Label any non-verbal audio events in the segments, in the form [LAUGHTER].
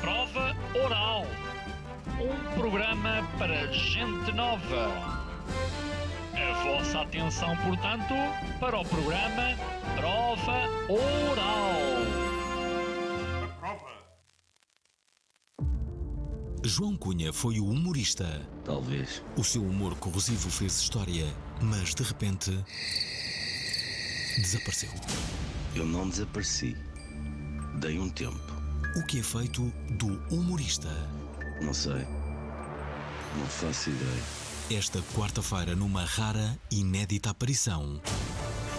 Prova Oral. Um programa para gente nova. A vossa atenção, portanto, para o programa Prova Oral. João Cunha foi o humorista. Talvez. O seu humor corrosivo fez história, mas de repente. desapareceu. Eu não desapareci. Dei um tempo. O que é feito do humorista? Não sei. Não faço ideia. Esta quarta-feira, numa rara, inédita aparição,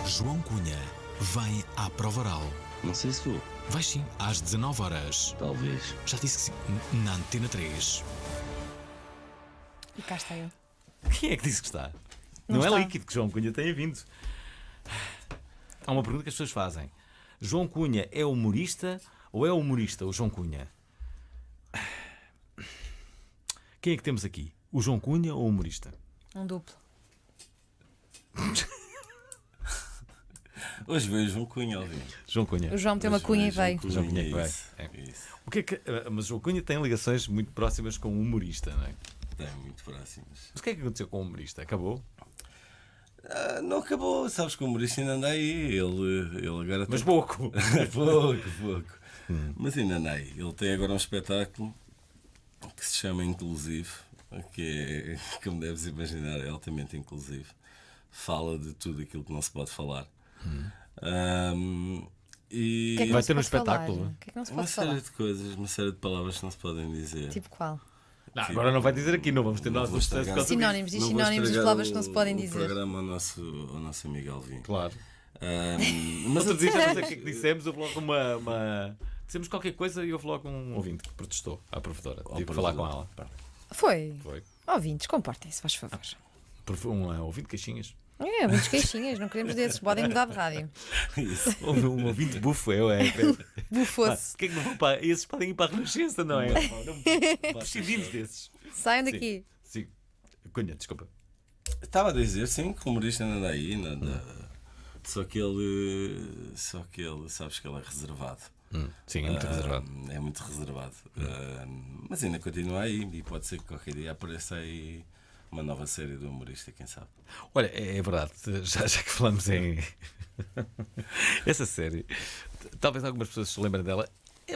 João Cunha vem à Provaral. Não sei se vou. Vai sim, às 19 horas. Talvez. Já disse que sim, na Antena 3. E cá está eu. Quem é que disse que está? Não, Não é está. é líquido que João Cunha tenha vindo. Há uma pergunta que as pessoas fazem. João Cunha é humorista ou é humorista o João Cunha? Quem é que temos aqui? O João Cunha ou o humorista? Um duplo. [LAUGHS] Hoje veio o João Cunha, alguém. João Cunha. O João tem uma cunha e veio. João Cunha e veio. O é. que é que, eh, mas o João Cunha tem ligações muito próximas com o humorista, não é? Tem, muito próximas. Mas o que é que aconteceu com o humorista? Acabou? Ah, não acabou, sabes que o Maurício ainda anda aí. Ele, ele agora Mas tem... pouco. [LAUGHS] pouco, pouco. Hum. Mas ainda anda aí. Ele tem agora um espetáculo que se chama Inclusive, que é, [LAUGHS] como deves imaginar, é altamente inclusivo. Fala de tudo aquilo que não se pode falar. Hum. Um, e que é que vai ter um espetáculo. Que é que não se pode uma falar? série de coisas, uma série de palavras que não se podem dizer. Tipo qual? Não, agora não vai dizer aqui, não vamos ter nós estragar... sinónimos, diz sinónimos das palavras que não se podem dizer. programa ao nosso, ao nosso amigo Alvim. Claro. Um, [LAUGHS] mas Outro dia já não sei o é que, é que dissemos, houve logo uma, uma. Dissemos qualquer coisa e houve logo um ouvinte que protestou à provedora. Tive que falar com ela. Foi. Foi. Ouvintes, comportem-se, faz favor. Ah, um uh, ouvinte de caixinhas. É, muitos queixinhas, não queremos desses, podem mudar de rádio. Isso, [LAUGHS] houve um ouvinte bufo, eu é. Bufoso. Que é que não para... Esses podem ir para a Renascença, não é? Não, [LAUGHS] prescindimos desses. Saiam daqui. Sim, sim. Cunha, desculpa. Estava a dizer, sim, que o humorista anda aí, anda... Só que ele. Só que ele, sabes que ele é reservado. Hum, sim, é muito ah, reservado. É muito reservado. Hum. Ah, mas ainda continua aí e pode ser que qualquer dia apareça aí uma nova série do humorista, quem sabe. Olha, é, é verdade, já, já que falamos em. [LAUGHS] Essa série, talvez algumas pessoas se lembrem dela.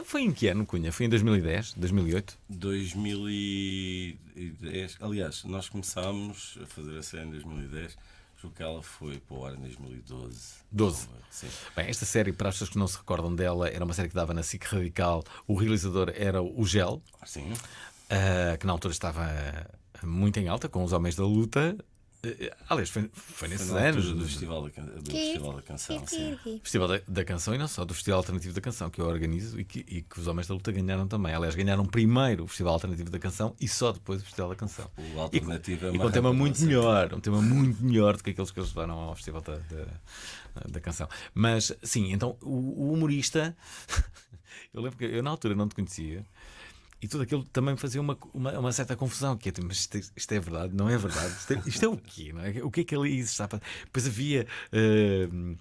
Foi em que ano, Cunha? Foi em 2010, 2008? 2010. Aliás, nós começámos a fazer a série em 2010. Julgo que ela foi para o ar em 2012. 12. Sim. Bem, esta série, para as pessoas que não se recordam dela, era uma série que dava na SIC Radical. O realizador era o Gel. Ah, sim. Uh, que na altura estava muito em alta com os Homens da Luta. Eh, aliás, foi, foi nesses foi anos. Do Festival da, do que, Festival da Canção. Que, que, Festival da, da, Canção e não só, do Festival Alternativo da Canção, que eu organizo e que, e que os Homens da Luta ganharam também. Aliás, ganharam primeiro o Festival Alternativo da Canção e só depois o Festival da Canção. O Alternativo e, é e com um tema muito melhor, um tema muito melhor do que aqueles que eles levaram ao Festival da, da, da Canção. Mas, sim, então o, o humorista. [LAUGHS] eu lembro que eu na altura não te conhecia. E tudo aquilo também me fazia uma, uma, uma, certa confusão, que é, mas isto, é, isto, é verdade, não é verdade, isto é, isto é o quê? É? O que é que ali existe? Pois havia. Uh,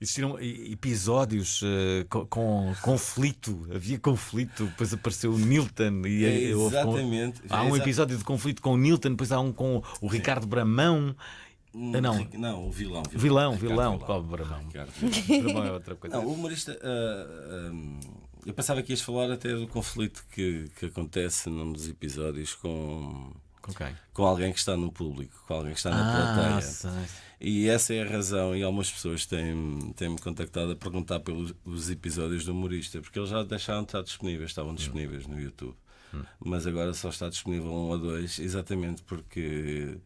existiram episódios uh, eh, com, com, conflito, havia conflito, depois apareceu o Newton e é, exatamente. Com, há um é, episódio de conflito com o Newton, depois há um com o Ricardo Sim. Bramão. Ah, não. não, o vilão. Vilão, vilão, vilão, vilão. Bramão. Ricardo, Bramão é outra coisa. Não, o humorista. Uh, ah, ah, um eu pensava que ias falar até do conflito que, que acontece num dos episódios com. Okay. Com alguém que está no público, com alguém que está na ah, plateia. Sei. E essa é a razão, e algumas pessoas têm-me têm contactado a perguntar pelos episódios do humorista, porque eles já deixaram de estar disponíveis, estavam disponíveis no YouTube. Hum. Mas agora só está disponível um ou dois, exatamente porque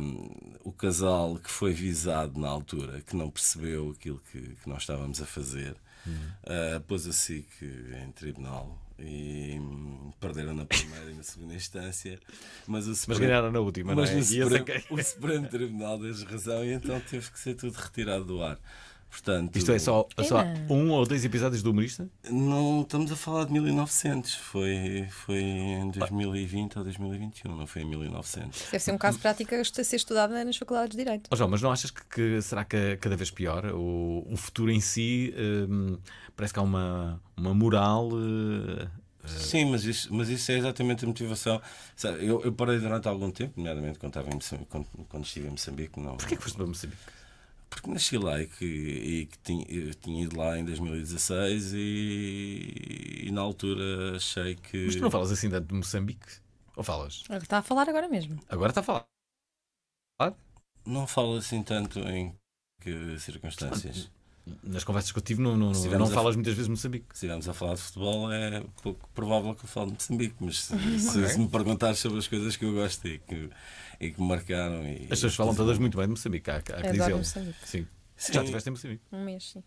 um, o casal que foi visado na altura, que não percebeu aquilo que, que nós estávamos a fazer, Uhum. Uh, pôs a SIC em tribunal e perderam na primeira e na segunda instância, mas, o Supremo, mas ganharam na última, mas não é? o, Supremo, o Supremo Tribunal deu razão e então teve que ser tudo retirado do ar. Portanto, Isto é só, é só um ou dois episódios do humorista? Não estamos a falar de 1900. Foi, foi em 2020 ou 2021, não foi em 1900. Deve ser um caso prático a ser estudado nas faculdades de Direito. Oh, João, mas não achas que, que será que é cada vez pior? O, o futuro em si hum, parece que há uma, uma moral. Eh, eh, Sim, mas isso, mas isso é exatamente a motivação. eu, eu parei durante algum tempo, nomeadamente quando, estava em quando, quando estive em Moçambique. Não... Porquê que foste para Moçambique? porque nasci lá e que, e que tinha, tinha, ido lá em 2016 e, e, na altura achei que. Mas tu não falas assim tanto de Moçambique? Ou falas? Está a falar agora mesmo. Agora está a falar. Não falo assim tanto em que circunstâncias. Nas conversas que eu tive, não, não, não falas a... muitas vezes de Moçambique. Se estivermos a falar de futebol, é pouco provável que eu fale de Moçambique, mas se, [LAUGHS] okay. se me perguntares sobre as coisas que eu gosto e que e que me marcaram. E, As pessoas falam todas muito bem de Moçambique, há, há que dizer. Moçambique. Sim. sim. Já estiveste em Moçambique? Um mês, sim.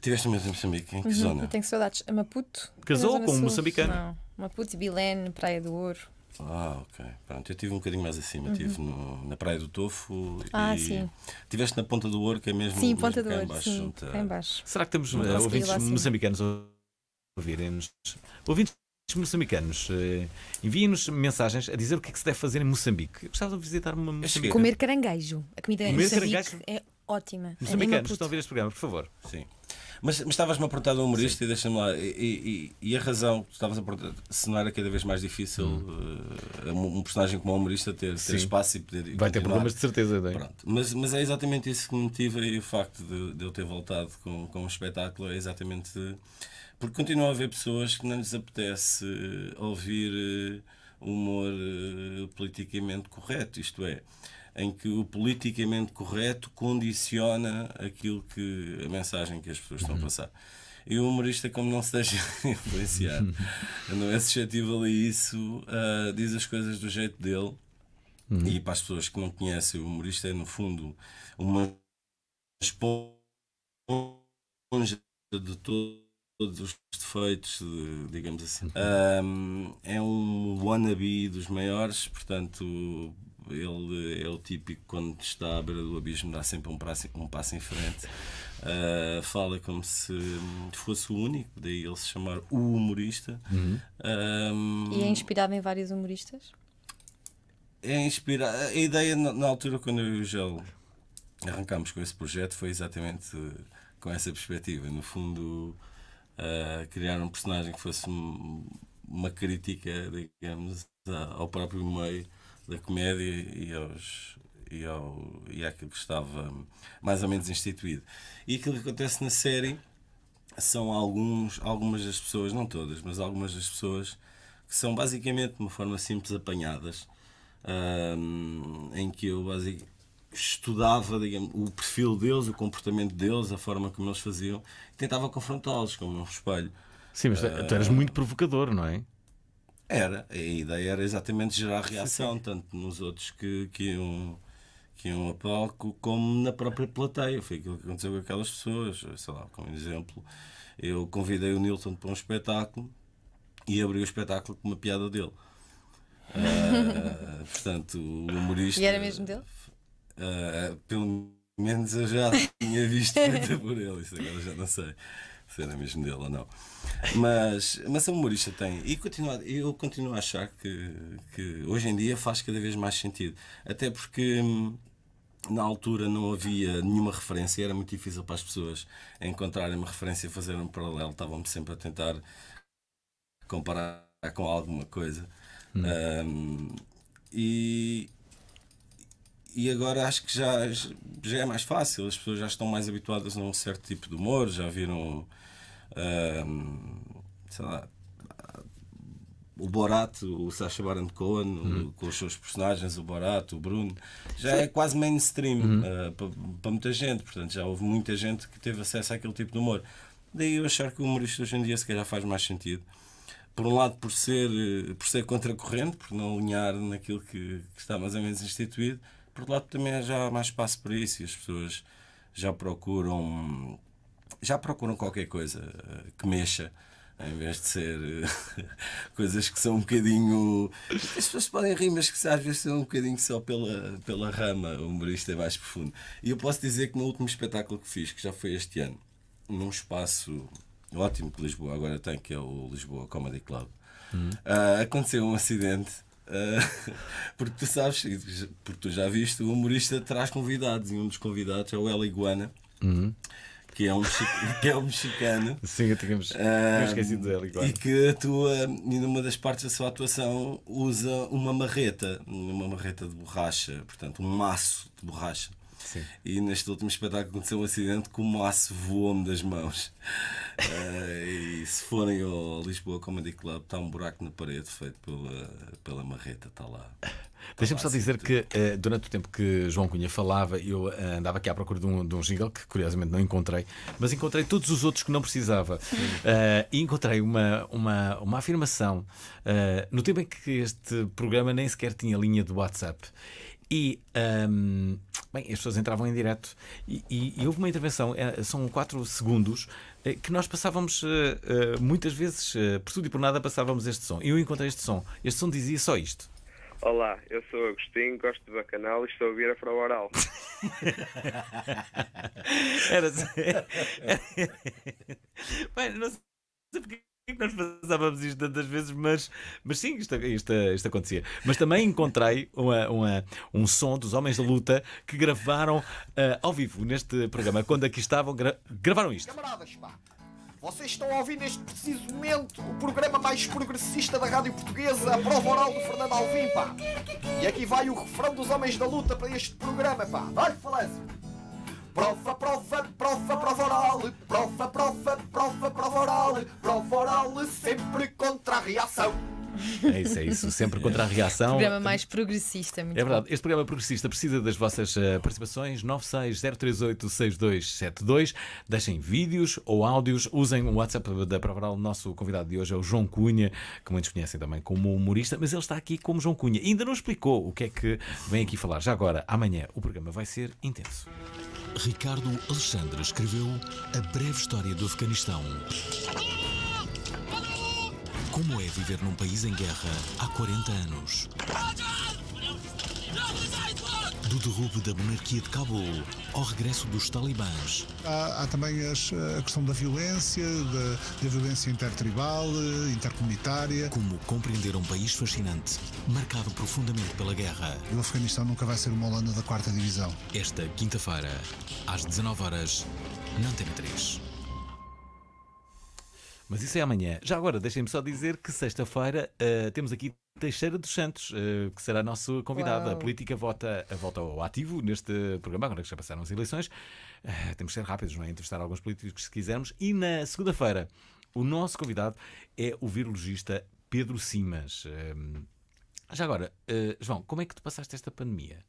Tiveste mesmo em Moçambique? Em que uhum. zona? Eu tenho saudades. A Maputo. Casou com um moçambicano? Não. Maputo, Bilene, Praia do Ouro. Ah, ok. Pronto, eu tive um bocadinho mais acima. Estive uhum. na Praia do Tofo ah, e sim. estiveste na Ponta do Ouro, que é mesmo, sim, mesmo Ponta do Ouro, embaixo, sim, junto a... Será que temos uh, ouvintes moçambicanos a ouvirem-nos? Ouvintes os moçambicanos, eh, enviem-nos mensagens a dizer o que é que se deve fazer em Moçambique. Eu gostava de visitar uma Moçambique. Comer caranguejo. A comida em Comer Moçambique caranguejo? é ótima. É moçambicanos, estão a ouvir este programa, por favor. Sim. Mas, mas estavas-me a perguntar do humorista e deixa-me lá. E, e- e a razão que estavas a perguntar, se não era cada vez mais difícil hum. eh, um, um personagem como o humorista ter, ter espaço e poder. e Vai ter problemas de certeza, não é? Pronto. Mas, mas é exatamente isso que me motiva e o facto de, de eu ter voltado com, com um espetáculo é exatamente porque continuam a haver pessoas que não lhes apetece eh, ouvir eh, humor eh, politicamente correto, isto é, em que o politicamente correto condiciona aquilo que a mensagem que as pessoas estão a uhum. passar. E o humorista, como não se deixa [LAUGHS] influenciar, uhum. não é suscetível a isso, uh, diz as coisas do jeito dele. Uhum. E para as pessoas que não conhecem, o humorista é, no fundo, uma esponja de todo todos os defeitos, digamos assim. Um, uhum. é um wannabe dos maiores, portanto, ele é o típico quando está à beira do abismo, dá sempre um, passo, um passo em frente. Uh, fala como se fosse o único, daí ele se chamar o humorista. Uhum. Um, e é inspirado em vários humoristas? É inspirado. A ideia, na altura, quando eu e o Gel arrancámos com esse projeto, foi exatamente com essa perspectiva. No fundo uh, criar um personagem que fosse uma crítica, digamos, ao próprio meio da comédia e aos e, ao, e àquilo que estava mais ou menos instituído. E aquilo que acontece na série são alguns, algumas das pessoas, não todas, mas algumas das pessoas que são basicamente de uma forma simples apanhadas, um, em que eu basicamente estudava digamos, o perfil deles, o comportamento deles, a forma como eles faziam, e tentava confrontá-los com o meu espelho. Sim, mas uh, tu eras muito provocador, não é? Era, a ideia era exatamente gerar reação, sim, sim. tanto nos outros que, que, iam, que iam a palco, como na própria plateia. Foi aquilo que aconteceu com aquelas pessoas. Sei lá, como exemplo, eu convidei o Nilton para um espetáculo e abri o espetáculo com uma piada dele. Uh, [LAUGHS] portanto, o humorista. E era mesmo dele? Uh, pelo menos eu já [LAUGHS] tinha visto feita por ele, isso agora já não sei se era mesmo dele ou não. Mas, mas a humorista tem. E continua, eu continuo a achar que, que hoje em dia faz cada vez mais sentido. Até porque hum, na altura não havia nenhuma referência, era muito difícil para as pessoas encontrarem uma referência, e fazer um paralelo, estavam sempre a tentar comparar com alguma coisa. Um, hum, e, e agora acho que já, já é mais fácil, as pessoas já estão mais habituadas a um certo tipo de humor, já viram. Uh, sei lá, o Borat, o Sacha Baron Cohen, uhum. com os seus personagens, o Borat, o Bruno, já Sim. é quase mainstream uh, uhum. ah, para, para muita gente. Portanto, já houve muita gente que teve acesso àquele tipo de humor. Daí eu achar que o humorista hoje em dia se calhar faz mais sentido. Por um lado, por ser, eh, por ser contracorrente, por não alinhar naquilo que, que está mais ou menos instituído, por outro lado, também já há mais espaço para isso e as pessoas já procuram já procuram qualquer coisa eh, que mexa em vez de ser eh, [LAUGHS] coisas que são um bocadinho. As pessoas podem rir, mas que às vezes são um bocadinho só pela, pela rama, o humorista é mais profundo. E eu posso dizer que no último espetáculo que fiz, que já foi este ano, num espaço ótimo que Lisboa agora tem, que é o Lisboa Comedy Club, uhum. uh, aconteceu um acidente ah, [LAUGHS] porque tu sabes, porque tu já viste, o humorista traz convidados e um dos convidados é o El Iguana. Uhum. Que é, um [LAUGHS] que é um mexicano. Sim, eu tinha uh, esquecido dele. Claro. E que atua, e numa das partes da sua atuação, usa uma marreta, uma marreta de borracha, portanto, um maço de borracha. Sim. E neste último espetáculo aconteceu um acidente que o maço voou-me das mãos. uh, e se forem ao Lisboa Comedy Club, está um buraco na parede feito pela, pela marreta, está lá. Deixa-me só dizer que uh, durante o tempo que João Cunha falava, eu uh, andava aqui à procura de um, de um jingle que curiosamente não encontrei, mas encontrei todos os outros que não precisava. Uh, e encontrei uma, uma, uma afirmação no tempo em que este programa nem sequer tinha linha de WhatsApp. E um, bem, as pessoas entravam em direto e, e, e houve uma intervenção, é, são 4 segundos, é, que nós passávamos é, muitas vezes, por tudo e por nada, passávamos este som. Eu encontrei este som. Este som dizia só isto. Olá, eu sou Agostinho, gosto de bacanal e estou a ouvir a Frau Oral. [LAUGHS] [LAUGHS] era, era, era, era, não sei porque é que nós passávamos isto tantas vezes, mas, mas sim, isto, isto, isto acontecia. Mas também encontrei uma, uma, um som dos Homens da Luta que gravaram uh, ao vivo neste programa, quando aqui estavam, gra gravaram isto. Camaradas, pá, vocês estão a ouvir neste preciso momento o programa mais progressista da rádio portuguesa, a prova oral do Fernando Alvim, pá. E aqui vai o refrão dos Homens da Luta para este programa, pá. dá falésio Prova, prova, prova, prova oral. Prova, prova, prova, prova oral. Prova oral sempre contra a reação. É isso, é isso. Sempre contra a é. reação. programa mais progressista, é muito É verdade. Este programa progressista precisa das vossas eh, participações. 960386272. Deixem vídeos ou áudios. Usem o WhatsApp da Provaral. O nosso convidado de hoje é o João Cunha, que muitos conhecem também como humorista, mas ele está aqui como João Cunha. Ainda não explicou o que é que vem aqui falar. Já agora, amanhã, o programa vai ser intenso. Ricardo Alexandre escreveu A Breve História do Afeganistão como é viver num país em guerra há 40 anos? Do derrube da monarquia de Cabul ao regresso dos talibãs. Há, há também as, a questão da violência, da, da violência intertribal, intercomunitária. Como compreender um país fascinante, marcado profundamente pela guerra. O Afeganistão nunca vai ser uma Holanda da quarta divisão. Esta quinta-feira, às 19 horas, na Antena 3. Mas isso é amanhã. Já agora, deixem-me só dizer que sexta-feira uh, temos aqui Teixeira dos Santos, uh, que será nosso convidado. Uau. A política vota, volta ao ativo neste programa, agora que já passaram as eleições. Uh, temos que ser rápidos, não é? Entrevistar alguns políticos se quisermos. E na segunda-feira, o nosso convidado é o virologista Pedro Simas. Ehm, já agora, João, como é que tu passaste esta pandemia?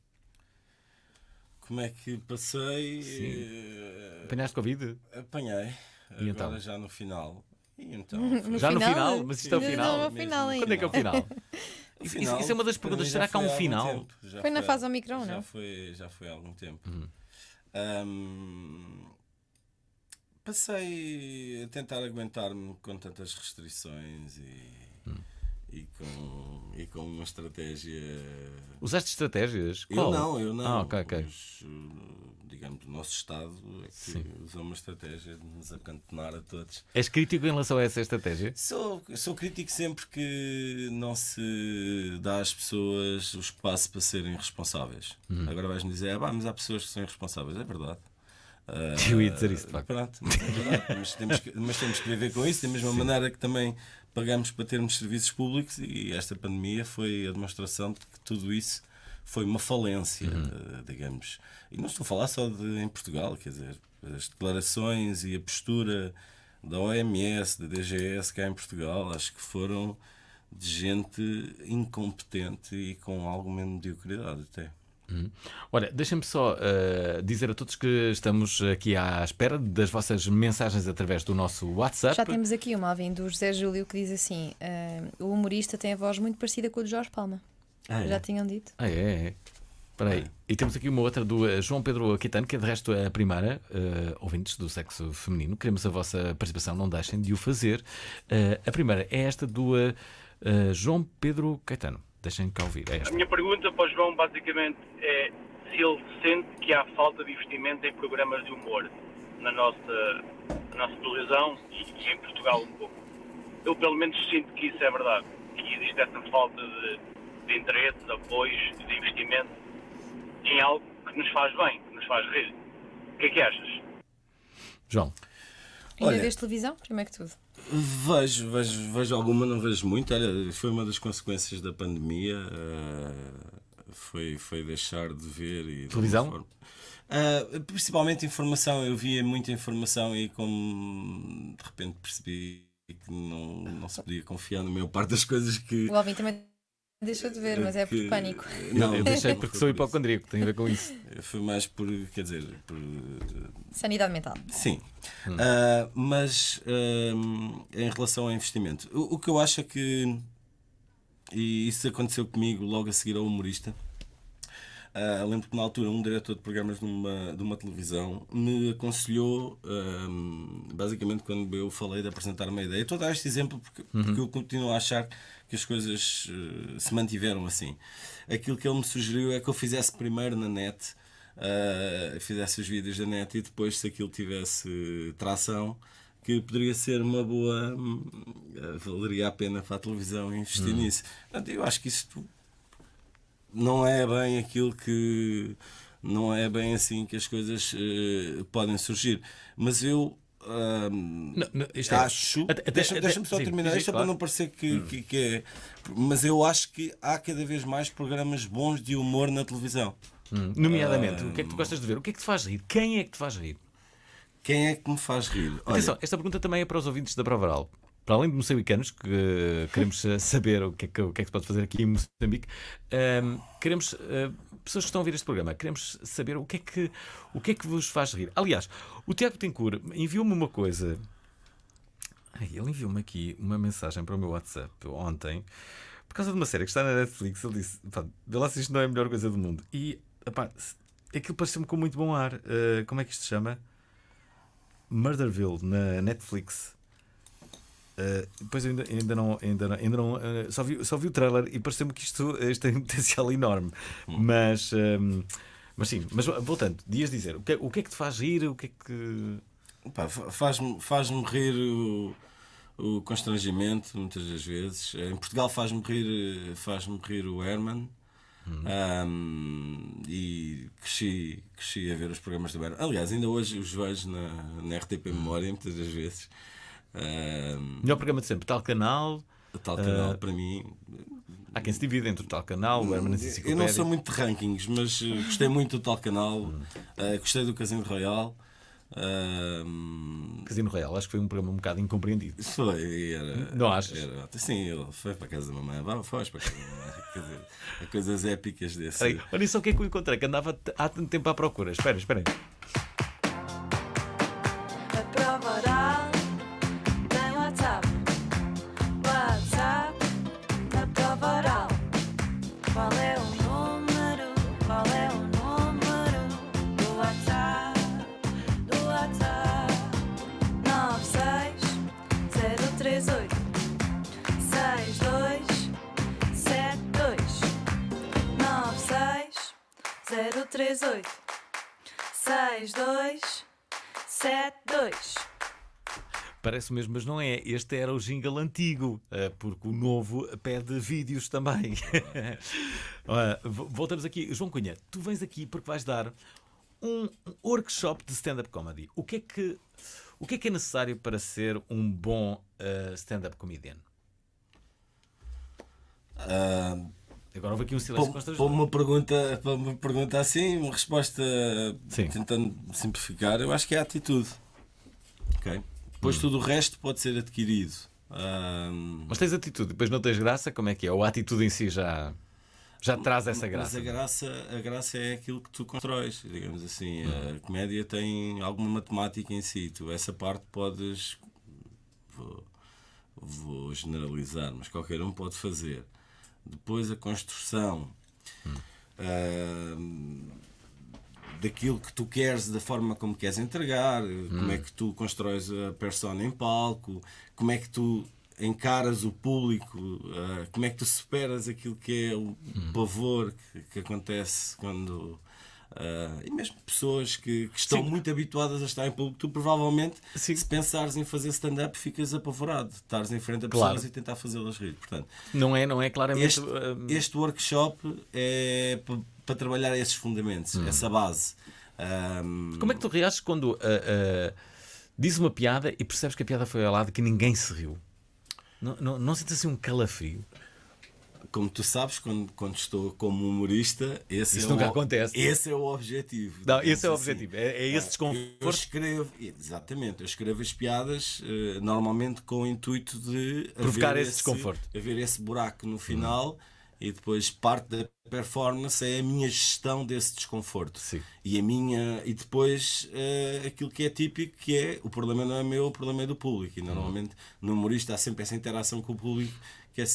Como é que passei? Sim. Apanhaste Covid? Apanhei. E então? agora então? já no final então, no Já no final? Mas isto é o final? não, final Quando é que é o final? [LAUGHS] Isso- isso é uma das perguntas. Será que há um final? Já Foi na fase fase Omicron, já não? Foi, já foi há algum tempo. Hum. passei a tentar aguentar-me com tantas restrições e hum e com, e com uma estratégia. Usaste estratégias? Qual? Eu não, eu não. Ah, okay, okay. Os, uh, digamos, o nosso Estado é que Sim. usou uma estratégia de nos acantonar a todos. És crítico em relação a essa estratégia? Sou, sou crítico sempre que não se dá às pessoas o espaço para serem responsáveis. Hum. Agora vais-me dizer, ah, mas há pessoas que são irresponsáveis. É verdade. Uh, [LAUGHS] eu ia dizer isso, de facto. Pronto, mas, é mas, temos que, mas, temos que, viver com isso, da mesma Sim. maneira que também pagamos para termos serviços públicos e esta pandemia foi a demonstração de que tudo isso foi uma falência, uhum. Eh, digamos. E não estou a falar só de em Portugal, quer dizer, as declarações e a postura da OMS, da DGS cá em Portugal, acho que foram de gente incompetente e com alguma mediocridade até. Hum. Olha, deixem-me só uh, dizer a todos que estamos aqui à espera das vossas mensagens através do nosso WhatsApp. Já temos aqui uma vinda do José Júlio que diz assim: uh, o humorista tem a voz muito parecida com a do Jorge Palma. Ah, é. Já tinham dito. Ah, é, é. Espera aí. Ah. E temos aqui uma outra do eh, João Pedro Caetano que é de resto a primeira, uh, ouvintes do sexo feminino. Queremos a vossa participação, não deixem de o fazer. Uh, a primeira é esta do uh, João Pedro Caetano. Deixem-me cá ouvir. É a minha pergunta para o João basicamente é se ele sente que há falta de investimento em programas de humor na nossa, na nossa televisão e, em Portugal um pouco. Eu pelo menos sinto que isso é verdade, que existe essa falta de, de interesse, de apoios, de investimento em algo que nos faz bem, que nos faz rir. O que é que achas? João. Ainda vês televisão, primeiro que tudo? Vejo, vejo, vejo alguma, não vejo muito. Olha, foi uma das consequências da pandemia. Uh, foi, foi deixar de ver e televisão? Uh, principalmente informação, eu via muita informação e como de repente percebi que não, não se podia confiar na maior parte das coisas que. O também Deixou de ver, eh, mas é por pânico. Eh, não, eu deixei porque sou é hipocondríaco, tem a ver com isso. Eh, foi mais por, quer dizer, por. Sanidade mental. Sim. Hum. Uh, mas uh, em relação ao investimento, o, o, que eu acho é que. E isso aconteceu comigo logo a seguir ao humorista. Uh, ah, lembro que na altura um diretor de programas numa, de uma televisão me aconselhou, basicamente, quando eu falei de apresentar uma ideia. Estou a dar este exemplo porque, uhum. porque eu continuo a achar que as coisas uh, se mantiveram assim. Aquilo que ele me sugeriu é que eu fizesse primeiro na net, uh, fizesse os vídeos da net e depois, se aquilo tivesse tração, que poderia ser uma boa. Uh, valeria a pena para a televisão investir hum. nisso. Portanto, eu acho que isto não é bem aquilo que. Não é bem assim que as coisas podem surgir. Mas eu Hum, não, não, é, acho. Deixa-me deixa só sim, terminar isto claro. para não parecer que, hum. que, que, é. Mas eu acho que há cada vez mais programas bons de humor na televisão. Hum. Nomeadamente, ah. o que é que tu gostas de ver? O que é que te faz rir? Quem é que te faz rir? Quem é que me faz rir? Olha... Atenção, esta pergunta também é para os ouvintes da Provaral para além de moçambicanos, que eh, queremos eh, saber o que, é que, o que, é que se pode fazer aqui em Moçambique, eh, queremos pessoas que estão a ouvir este programa, queremos saber o que é que, o que, é que vos faz rir. Aliás, o Tiago Betancourt enviou-me uma coisa. Ai, ele enviou-me aqui uma mensagem para o meu WhatsApp ontem, por causa de uma série que está na Netflix. Ele disse: pá, vê lá se isto não é a melhor coisa do mundo. E, pá, aquilo pareceu-me com muito bom ar. Uh, como é que isto se chama? Murderville, na Netflix. Eh, depois ainda, ainda não, ainda não, ainda não uh, só, vi, só vi o trailer e pareceu-me que isto, eh, isto tem um potencial enorme. Hum. Mas, ehm, mas sim, mas voltando, dias dizer, o que, é, o que é que te faz rir? O que é que. Faz-me faz, -me, rir o, o constrangimento, muitas das vezes. Em Portugal faz-me rir, faz rir o Herman. Hum. Um, e cresci, cresci a ver os programas do Herman. Aliás, ainda hoje os vejo na, na RTP hum. Memória, muitas das vezes. Um... Melhor programa de sempre, tal canal. Tal canal, uh... para mim. Há quem se divida entre o tal canal, o hum, Herman Eu não sou muito de rankings, mas ah, gostei muito do tal canal, uh, gostei do Casino Royal. Uh... Casino Royal, acho que foi um programa um bocado incompreendido. Foi, era. Não achas? Era, sim, eu, foi para casa da mamãe, vá, foi para casa da mamãe. coisas épicas desse. Olha só o que é que eu encontrei, que andava há tanto tempo à procura. Espera, espera aí. 2, 7, Parece mesmo, mas não é. Este era o jingle antigo, eh, porque o novo pede vídeos também. [LAUGHS] Voltamos aqui. João Cunha, tu vens aqui porque vais dar um workshop de stand-up comedy. O que, é que, o que é que é necessário para ser um bom uh, stand-up comedian? Uh, Agora houve aqui um silêncio Para uma pergunta, para uma pergunta assim, uma resposta Sim. tentando simplificar, eu acho que é a atitude. Depois hum. tudo o resto pode ser adquirido. Um... Mas tens atitude, depois não tens graça, como é que é? Ou a atitude em si já, já traz essa graça? Mas a graça, a graça é aquilo que tu constróis, digamos assim. Hum. A comédia tem alguma matemática em si. Tu essa parte podes. Vou, vou generalizar, mas qualquer um pode fazer depois a construção hum. uh, daquilo que tu queres, da forma como queres entregar, hum. como é que tu constróis a persona em palco, como é que tu encaras o público, uh, como é que tu superas aquilo que é o hum. pavor que, que acontece quando Uh, e mesmo pessoas que, que estão Sim. muito habituadas a estar em público, tu provavelmente, Sim. se pensares em fazer stand-up, ficas apavorado. Estares em frente a pessoas claro. e tentar fazê-las rir. Portanto, não é, não é claramente. Este, ah, este workshop é para trabalhar esses fundamentos, hum. essa base. Um... Como é que tu reages quando uh, ah, uh, diz uma piada e percebes que a piada foi ao lado que ninguém se riu? Não, não, não sentes assim um calafrio? como tu sabes, quando, quando estou como humorista, esse isso é nunca o, acontece. Esse é o objetivo. Não, esse é o assim. objetivo. É, é esse ah, desconforto. Eu escrevo, exatamente, eu escrevo as piadas uh, normalmente com o intuito de provocar esse, esse desconforto, haver esse buraco no uhum. final. Hum. E depois parte da performance é a minha gestão desse desconforto. Sim. E a minha e depois uh, aquilo que é típico que é o problema não é meu, o problema é do público. E uhum. normalmente hum. no humorista há sempre essa interação com o público que é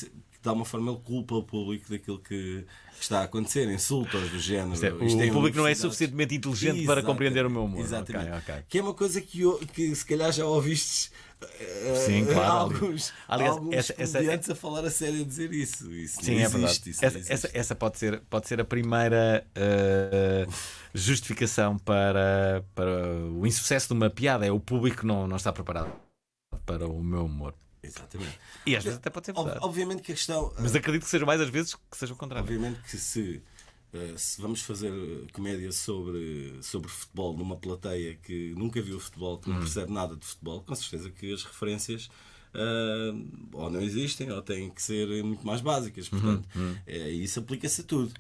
de alguma forma ele culpa o público daquilo que está a acontecer, insultas do género. Isto é, o, Isto é o público não é suficientemente inteligente para compreender o meu humor. Exatamente. Okay, okay. Que é uma coisa que, eu, que se calhar já ouvistes eh, Sim, claro. [LAUGHS] Alguns, Aliás, alguns essa, essa, é a falar a sério e dizer isso. isso sim, é existe, verdade. Essa, essa, essa, pode, ser, pode ser a primeira uh, justificação para, para o insucesso de uma piada. É o público que não, não está preparado para o meu humor. Exatamente. E às vezes até pode ser verdade. obviamente que a questão. Mas eh, acredito que seja mais às vezes que seja o contrário. Obviamente que se, eh, se vamos fazer eh, comédia sobre, sobre futebol numa plateia que nunca viu futebol, que não hum. percebe nada de futebol, com certeza que as referências. Uh, ou não existem ou têm que ser muito mais básicas, uhum, portanto, uhum. É, isso aplica-se a tudo.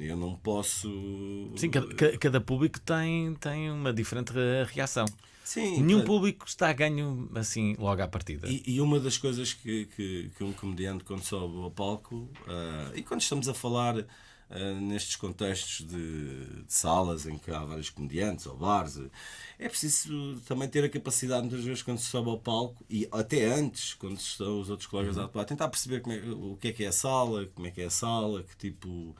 eu não posso. Sim, cada, cada, público tem, tem uma diferente reação. Sim, Nenhum claro. público está a ganho assim logo à partida. E, e uma das coisas que, que, que, um comediante, quando sobe ao palco, uh, e quando estamos a falar Uh, nestes contextos de, de, salas em que há vários comediantes ou bares. É preciso também ter a capacidade, muitas vezes, quando se sobe ao palco e até antes, quando estão os outros colegas uhum. a atuar, tentar perceber é, o que é que é a sala, como é que é a sala, que tipo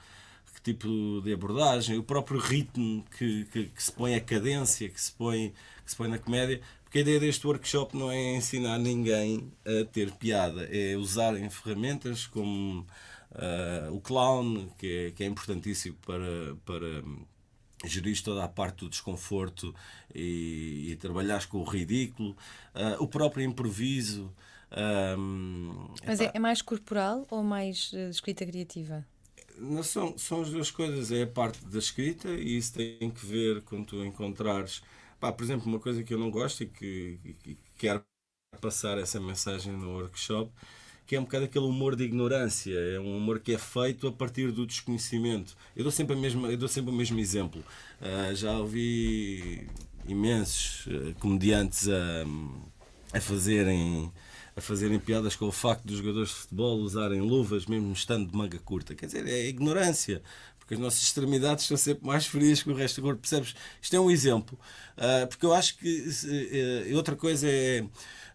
tipo de abordagem, o próprio ritmo que, que, que, se põe, a cadência que se põe, que se põe na comédia. Porque a ideia deste workshop não é ensinar ninguém a ter piada, é usarem ferramentas como uh, o clown, que é, que é importantíssimo para, para gerires toda a parte do desconforto e, e trabalhares com o ridículo, uh, o próprio improviso. Um, ah, Mas é, é, mais corporal ou mais uh, escrita criativa? não são, são as duas coisas. É a parte da escrita e isso tem que ver quando tu encontrares. Pá, por exemplo, uma coisa que eu não gosto e que, que quero passar essa mensagem no workshop, que é um bocado aquele humor de ignorância. É um humor que é feito a partir do desconhecimento. Eu dou sempre, a mesma, eu dou sempre o mesmo exemplo. Uh, já ouvi imensos ah, comediantes a, a fazerem a fazerem piadas com o facto dos jogadores de futebol usarem luvas mesmo estando de manga curta. Quer dizer, é ignorância, porque as nossas extremidades estão sempre mais frias que o resto do corpo, percebes? Isto é um exemplo, ah, porque eu acho que eh, outra coisa é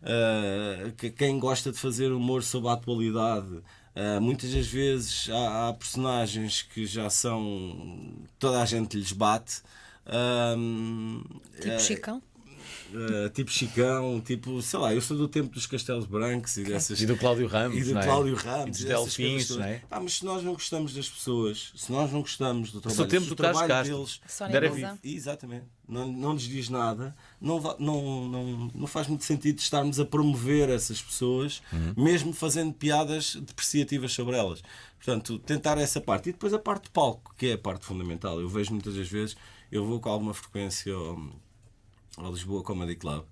ah, que quem gosta de fazer humor sobre a atualidade. Uh, muitas das vezes há, há, personagens que já são. toda a gente lhes bate. Uh, tipo uh, Chicão? Eh, tipo Chicão, tipo, sei lá, eu sou do tempo dos Castelos Brancos e dessas. E do Cláudio Ramos. E do é? Cláudio Ramos. E dos Delfins, não é? Pá, mas se nós não gostamos das pessoas, se nós não gostamos do trabalho, tempo do trabalho Castro. deles. Não, exatamente. Não, não nos diz nada, não, não, não, não faz muito sentido estarmos a promover essas pessoas, uhum. mesmo fazendo piadas depreciativas sobre elas. Portanto, tentar essa parte. E depois a parte de palco, que é a parte fundamental. Eu vejo muitas das vezes, eu vou com alguma frequência a Lisboa Comedy Club, uh,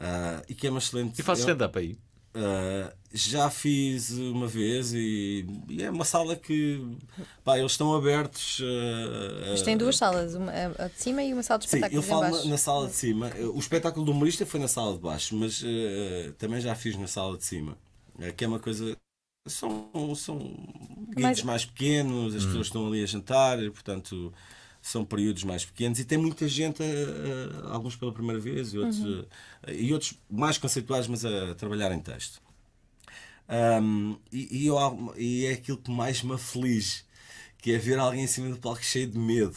ah, e que é uma excelente. E faz é stand-up aí? Uh, já fiz uma vez e, e, é uma sala que pá, eles estão abertos. Uh, ah, Mas tem duas salas, uma a de cima e uma sala de espetáculo. Sim, eu falo na, na, sala de cima. O espetáculo do humorista foi na sala de baixo, mas uh, também já fiz na sala de cima, que é uma coisa. São, são guides mais... mais pequenos, as hum. pessoas estão ali a jantar, e, portanto são períodos mais pequenos e tem muita gente, alguns pela primeira vez e outros, uhum. e outros mais conceituais, mas a trabalhar em texto. Um, e, e, eu, e, é aquilo que mais me aflige, que é ver alguém em cima do palco cheio de medo.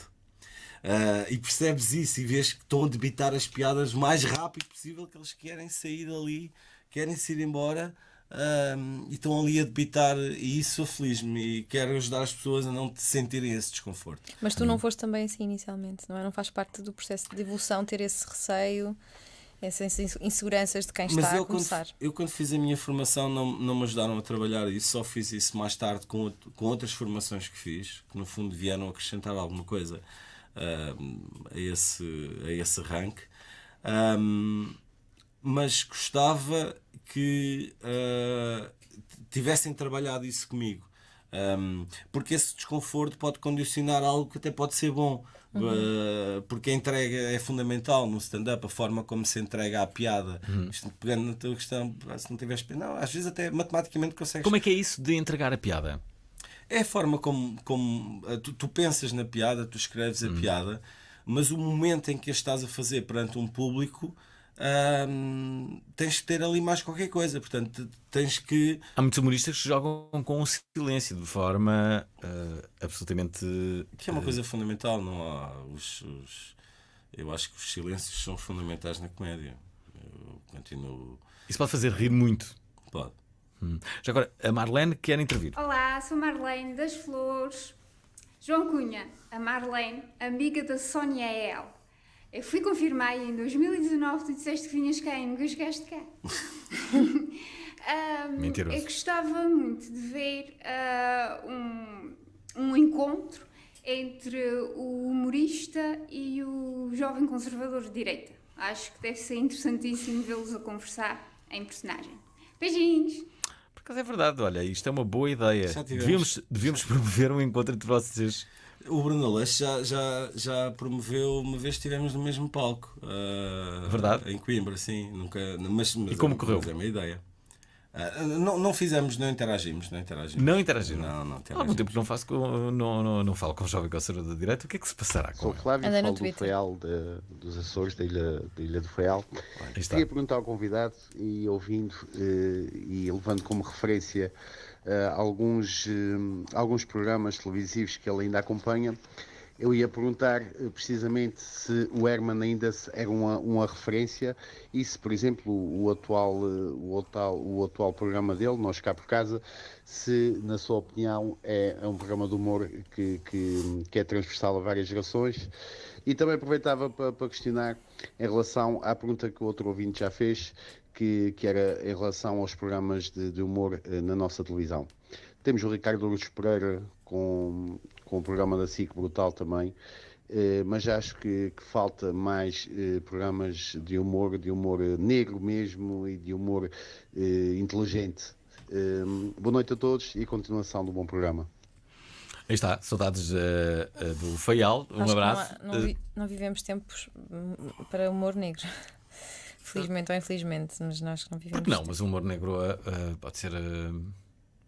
Uh, e percebes isso e vês que estão a debitar as piadas o mais rápido possível que eles querem sair dali, querem se ir embora um, e estão ali a debitar, e isso aflige-me. E quero ajudar as pessoas a não sentirem esse desconforto. Mas tu não uhum. foste também assim inicialmente, não é? Não faz parte do processo de evolução ter esse receio, essas inseguranças de quem está eu, a começar. Quando, eu, quando fiz a minha formação, não, não me ajudaram a trabalhar isso, só fiz isso mais tarde com, com outras formações que fiz, que no fundo vieram acrescentar alguma coisa a, esse, a esse rank. Um, mas gostava que uh, tivessem trabalhado isso comigo. Um, porque esse desconforto pode condicionar algo que até pode ser bom. Uhum. Uh, porque a entrega é fundamental no stand-up, a forma como se entrega a piada. Uhum. Isto, pegando na tua questão, se não tiveres. Não, às vezes até matematicamente consegues. Como é que é isso de entregar a piada? É a forma como, como eh, tu, tu pensas na piada, tu escreves a uhum. piada, mas o momento em que a estás a fazer perante um público tens que ter ali mais qualquer coisa, portanto tens que. Há muitos humoristas que jogam com o silêncio de forma uh, absolutamente. Que é uma coisa eh, fundamental, não há. Os, os, Eu acho que os silêncios são fundamentais na comédia. Eu continuo. Isso pode fazer rir muito. Pode. Hum. Já agora, a Marlene quer intervir. Olá, sou Marlene das Flores. João Cunha, a Marlene, amiga da Sónia El. Eu fui confirmar em 2019, tu disseste que vinhas cá e me chegaste cá. um, [LAUGHS] Mentiroso. Eu gostava muito de ver uh, um, um encontro entre o humorista e o jovem conservador de direita. Acho que deve ser interessantíssimo vê-los a conversar em personagem. Beijinhos! Por acaso é verdade, olha, isto é uma boa ideia. Devíamos, devíamos [LAUGHS] promover um encontro entre vocês o Bruno Leste já, já, já promoveu uma vez estivemos no mesmo palco. Uh, Verdade. Em Coimbra, sim. Nunca, mas, mas e como é, correu? Mas é uma ideia. Uh, não, não fizemos, não interagimos, não interagimos. Não interagimos? Não, não interagimos. Há algum tempo que não, faço com, não, não, não falo com o jovem conservador de direito, o que é que se passará com Sou ele? Flávio Anda do Feial, de, dos Açores, da Ilha, da ilha do Feial. Queria perguntar ao convidado, e ouvindo, eh, e levando como referência eh, alguns, eh, alguns programas televisivos que ele ainda acompanha, eu ia perguntar eh, precisamente se o Herman ainda era uma, uma referência e se, por exemplo, o atual, o, atual, o atual programa dele, Nós Cá por Casa, se, na sua opinião, é, é um programa de humor que, que, que é transversal a várias gerações. E também aproveitava para, para questionar em relação à pergunta que o outro ouvinte já fez, que, que era em relação aos programas de, de humor eh, na nossa televisão. Temos o Ricardo Lourdes Pereira com, com o programa da SIC Brutal também, eh, mas acho que, que falta mais eh, programas de humor, de humor eh, negro mesmo e de humor inteligente. Ehm, boa noite a todos e a continuação do bom programa. Aí está, saudades uh, uh, do Feial, um acho abraço. Não, não, vi, não vivemos tempos hum, para humor negro. Felizmente ou infelizmente, mas nós que não vivemos. Porque não, mas o humor negro uh, pode, ser, uh,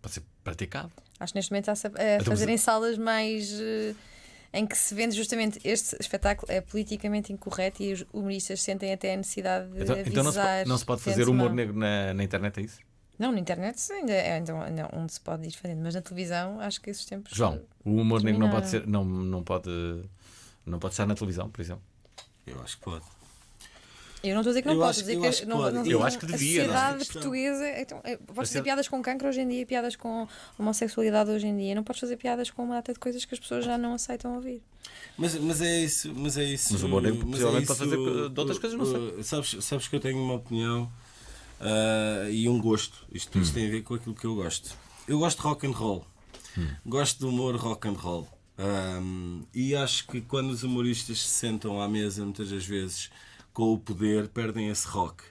pode ser praticado. Acho que neste momento está a, então, fazer em salas mais. Uh, em que se vende justamente este espetáculo é politicamente incorreto e os humoristas sentem até a necessidade de. Então, avisar então não, se pode, não se pode fazer humor não. negro na, na internet, é isso? Não, na internet ainda é ainda é é onde se pode ir fazendo, mas na televisão acho que esses tempos. João, o humor terminaram. negro não pode ser. Não, não, pode, não pode estar na televisão, por exemplo. Eu acho que pode. Eu não estou a dizer que não eu posso, dizer eu acho que, que não, não, eu acho que devia. É? É a sociedade portuguesa. Então, podes eh, é fazer piadas com cancro hoje em dia, piadas com homossexualidade hoje em dia. Não podes fazer piadas com uma data de coisas que as pessoas já não aceitam ouvir. Mas, mas é isso, mas é isso. Mas o Bonem possivelmente é pode fazer de outras coisas, não sei. Eh, sabes, sabes que eu tenho uma opinião uh, e um gosto. Isto, hum. tem a ver com aquilo que eu gosto. Eu gosto de rock and roll. Hum. Gosto de humor rock and roll. Um, e acho que quando os humoristas se sentam à mesa, muitas das vezes com o poder perdem esse rock.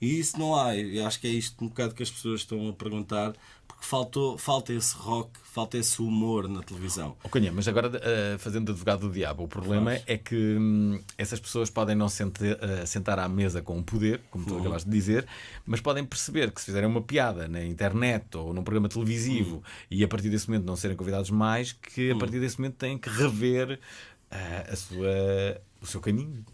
E isso não há, eu acho que é isto um bocado que as pessoas estão a perguntar, porque faltou, falta esse rock, falta esse humor na televisão. Oh, Cunha, mas agora uh, fazendo de advogado do diabo, o problema é que hum, essas pessoas podem não sente, uh, sentar à mesa com o poder, como tu uhum. acabaste de dizer, mas podem perceber que se fizerem uma piada na internet ou num programa televisivo uhum. e a partir desse momento não serem convidados mais, que a uhum. partir desse momento têm que rever uh, a sua, o seu caminho.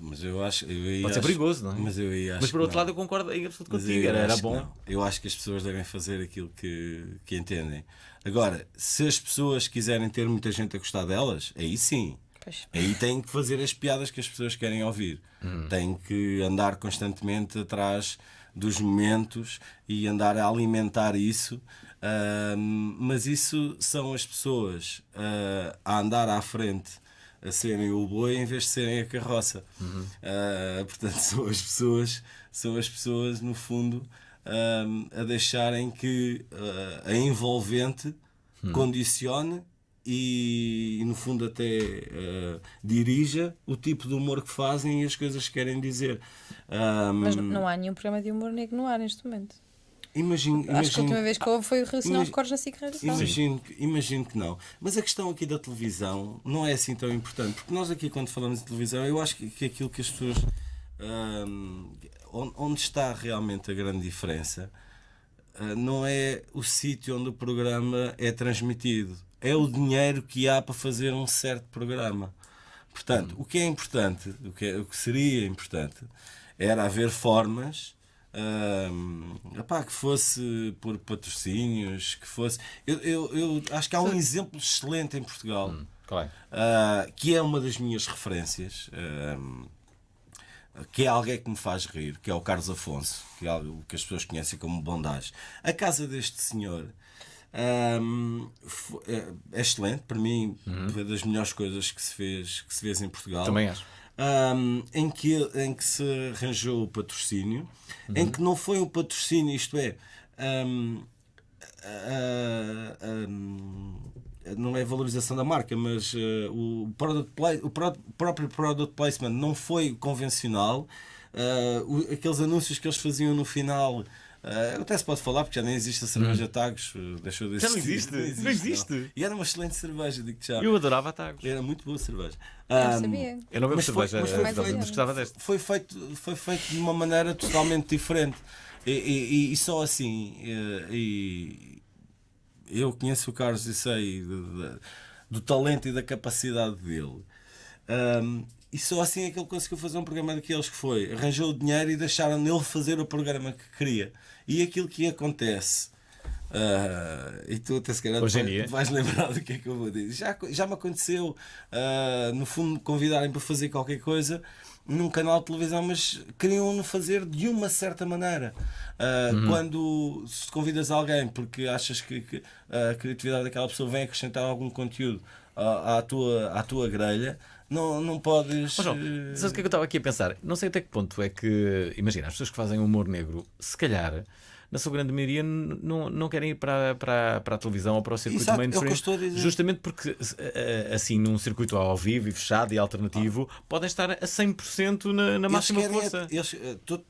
Mas eu acho. Eu Pode ser perigoso, não é? Mas, eu acho mas por outro lado, eu concordo em é absoluto contigo. Era, era bom. Eu acho que as pessoas devem fazer aquilo que, que entendem. Agora, se as pessoas quiserem ter muita gente a gostar delas, aí sim. Pois. Aí têm que fazer as piadas que as pessoas querem ouvir. Hum. Têm que andar constantemente atrás dos momentos e andar a alimentar isso. Uh, mas isso são as pessoas uh, a andar à frente a serem o boi em vez de serem a carroça. Uhum. Uh, portanto, [LAUGHS] são as pessoas, são as pessoas no fundo uh, a deixarem que uh, a envolvente uhum. condicione e, no fundo até uh, dirija o tipo de humor que fazem e as coisas que querem dizer. Um... Mas hum, não há nenhum programa de humor negro no ar neste momento. Imagino, imagino, Acho que a última vez que houve foi o Relacional imag... Recordes na SIC imagino, imagino que não. Mas a questão aqui da televisão não é assim tão importante, porque nós aqui, quando falamos de televisão, eu acho que, que aquilo que as pessoas. Hum, onde está realmente a grande diferença ah, não é o sítio onde o programa é transmitido, é o dinheiro que há para fazer um certo programa. Portanto, hum. o que é importante, o que, é, o que seria importante, era haver formas Uh, epá, que fosse por patrocínios, que fosse. Eu, eu, eu acho que há um Sim. exemplo excelente em Portugal, hum, claro. É? uh, que é uma das minhas referências, uh, que é alguém que me faz rir, que é o Carlos Afonso, que é algo que as pessoas conhecem como bondage. A casa deste senhor. É, é excelente, para mim, uhum. É das melhores coisas que se fez, que se fez em Portugal. Também acho um, em, que, em que se arranjou o patrocínio, uhum. em que não foi um patrocínio, isto é, um, não é valorização da marca, mas uh, o, product play, o, pro, próprio product placement não foi convencional. Uh, o, aqueles anúncios que eles faziam no final Uh, até se pode falar porque já nem existe a cerveja hum. Tagos, eh, deixou de existir. Já não existe, não existe. Não existe. Não. E era uma excelente cerveja, digo-te já. Eu adorava Tagos. Era muito boa a cerveja. Um, eu ah, sabia. Eu não bebo cerveja, mas, foi, eh, foi, mas gostava desta. Foi feito, foi feito de uma maneira totalmente diferente. E, e, e só assim, eh, e, eu conheço o Carlos e sei do, do talento e da capacidade dele. Um, e só assim é que ele conseguiu fazer um programa daqueles que foi. Arranjou o dinheiro e deixaram nele fazer o programa que queria. E aquilo que acontece. Uh, e tu até se calhar Hoje vais, vais lembrar do que é que eu vou dizer. Já, já me aconteceu, uh, no fundo, me convidarem para fazer qualquer coisa num canal de televisão, mas queriam-no fazer de uma certa maneira. Uh, uhum. Quando se convidas alguém porque achas que, que, a criatividade daquela pessoa vem acrescentar algum conteúdo à, à, tua, à tua grelha, não, não podes. Mas, João, eh, sabes o é que, eu estava aqui a pensar? Não sei até que ponto é que, imagina, as pessoas que fazem humor negro, se calhar na sua grande maioria, não, não querem ir para, para, para a televisão ou para o circuito Exato, é mainstream. Justamente porque, eh, eh, assim, num circuito ao vivo e fechado e alternativo, ah. podem estar a 100% na, na máxima é força. Eles,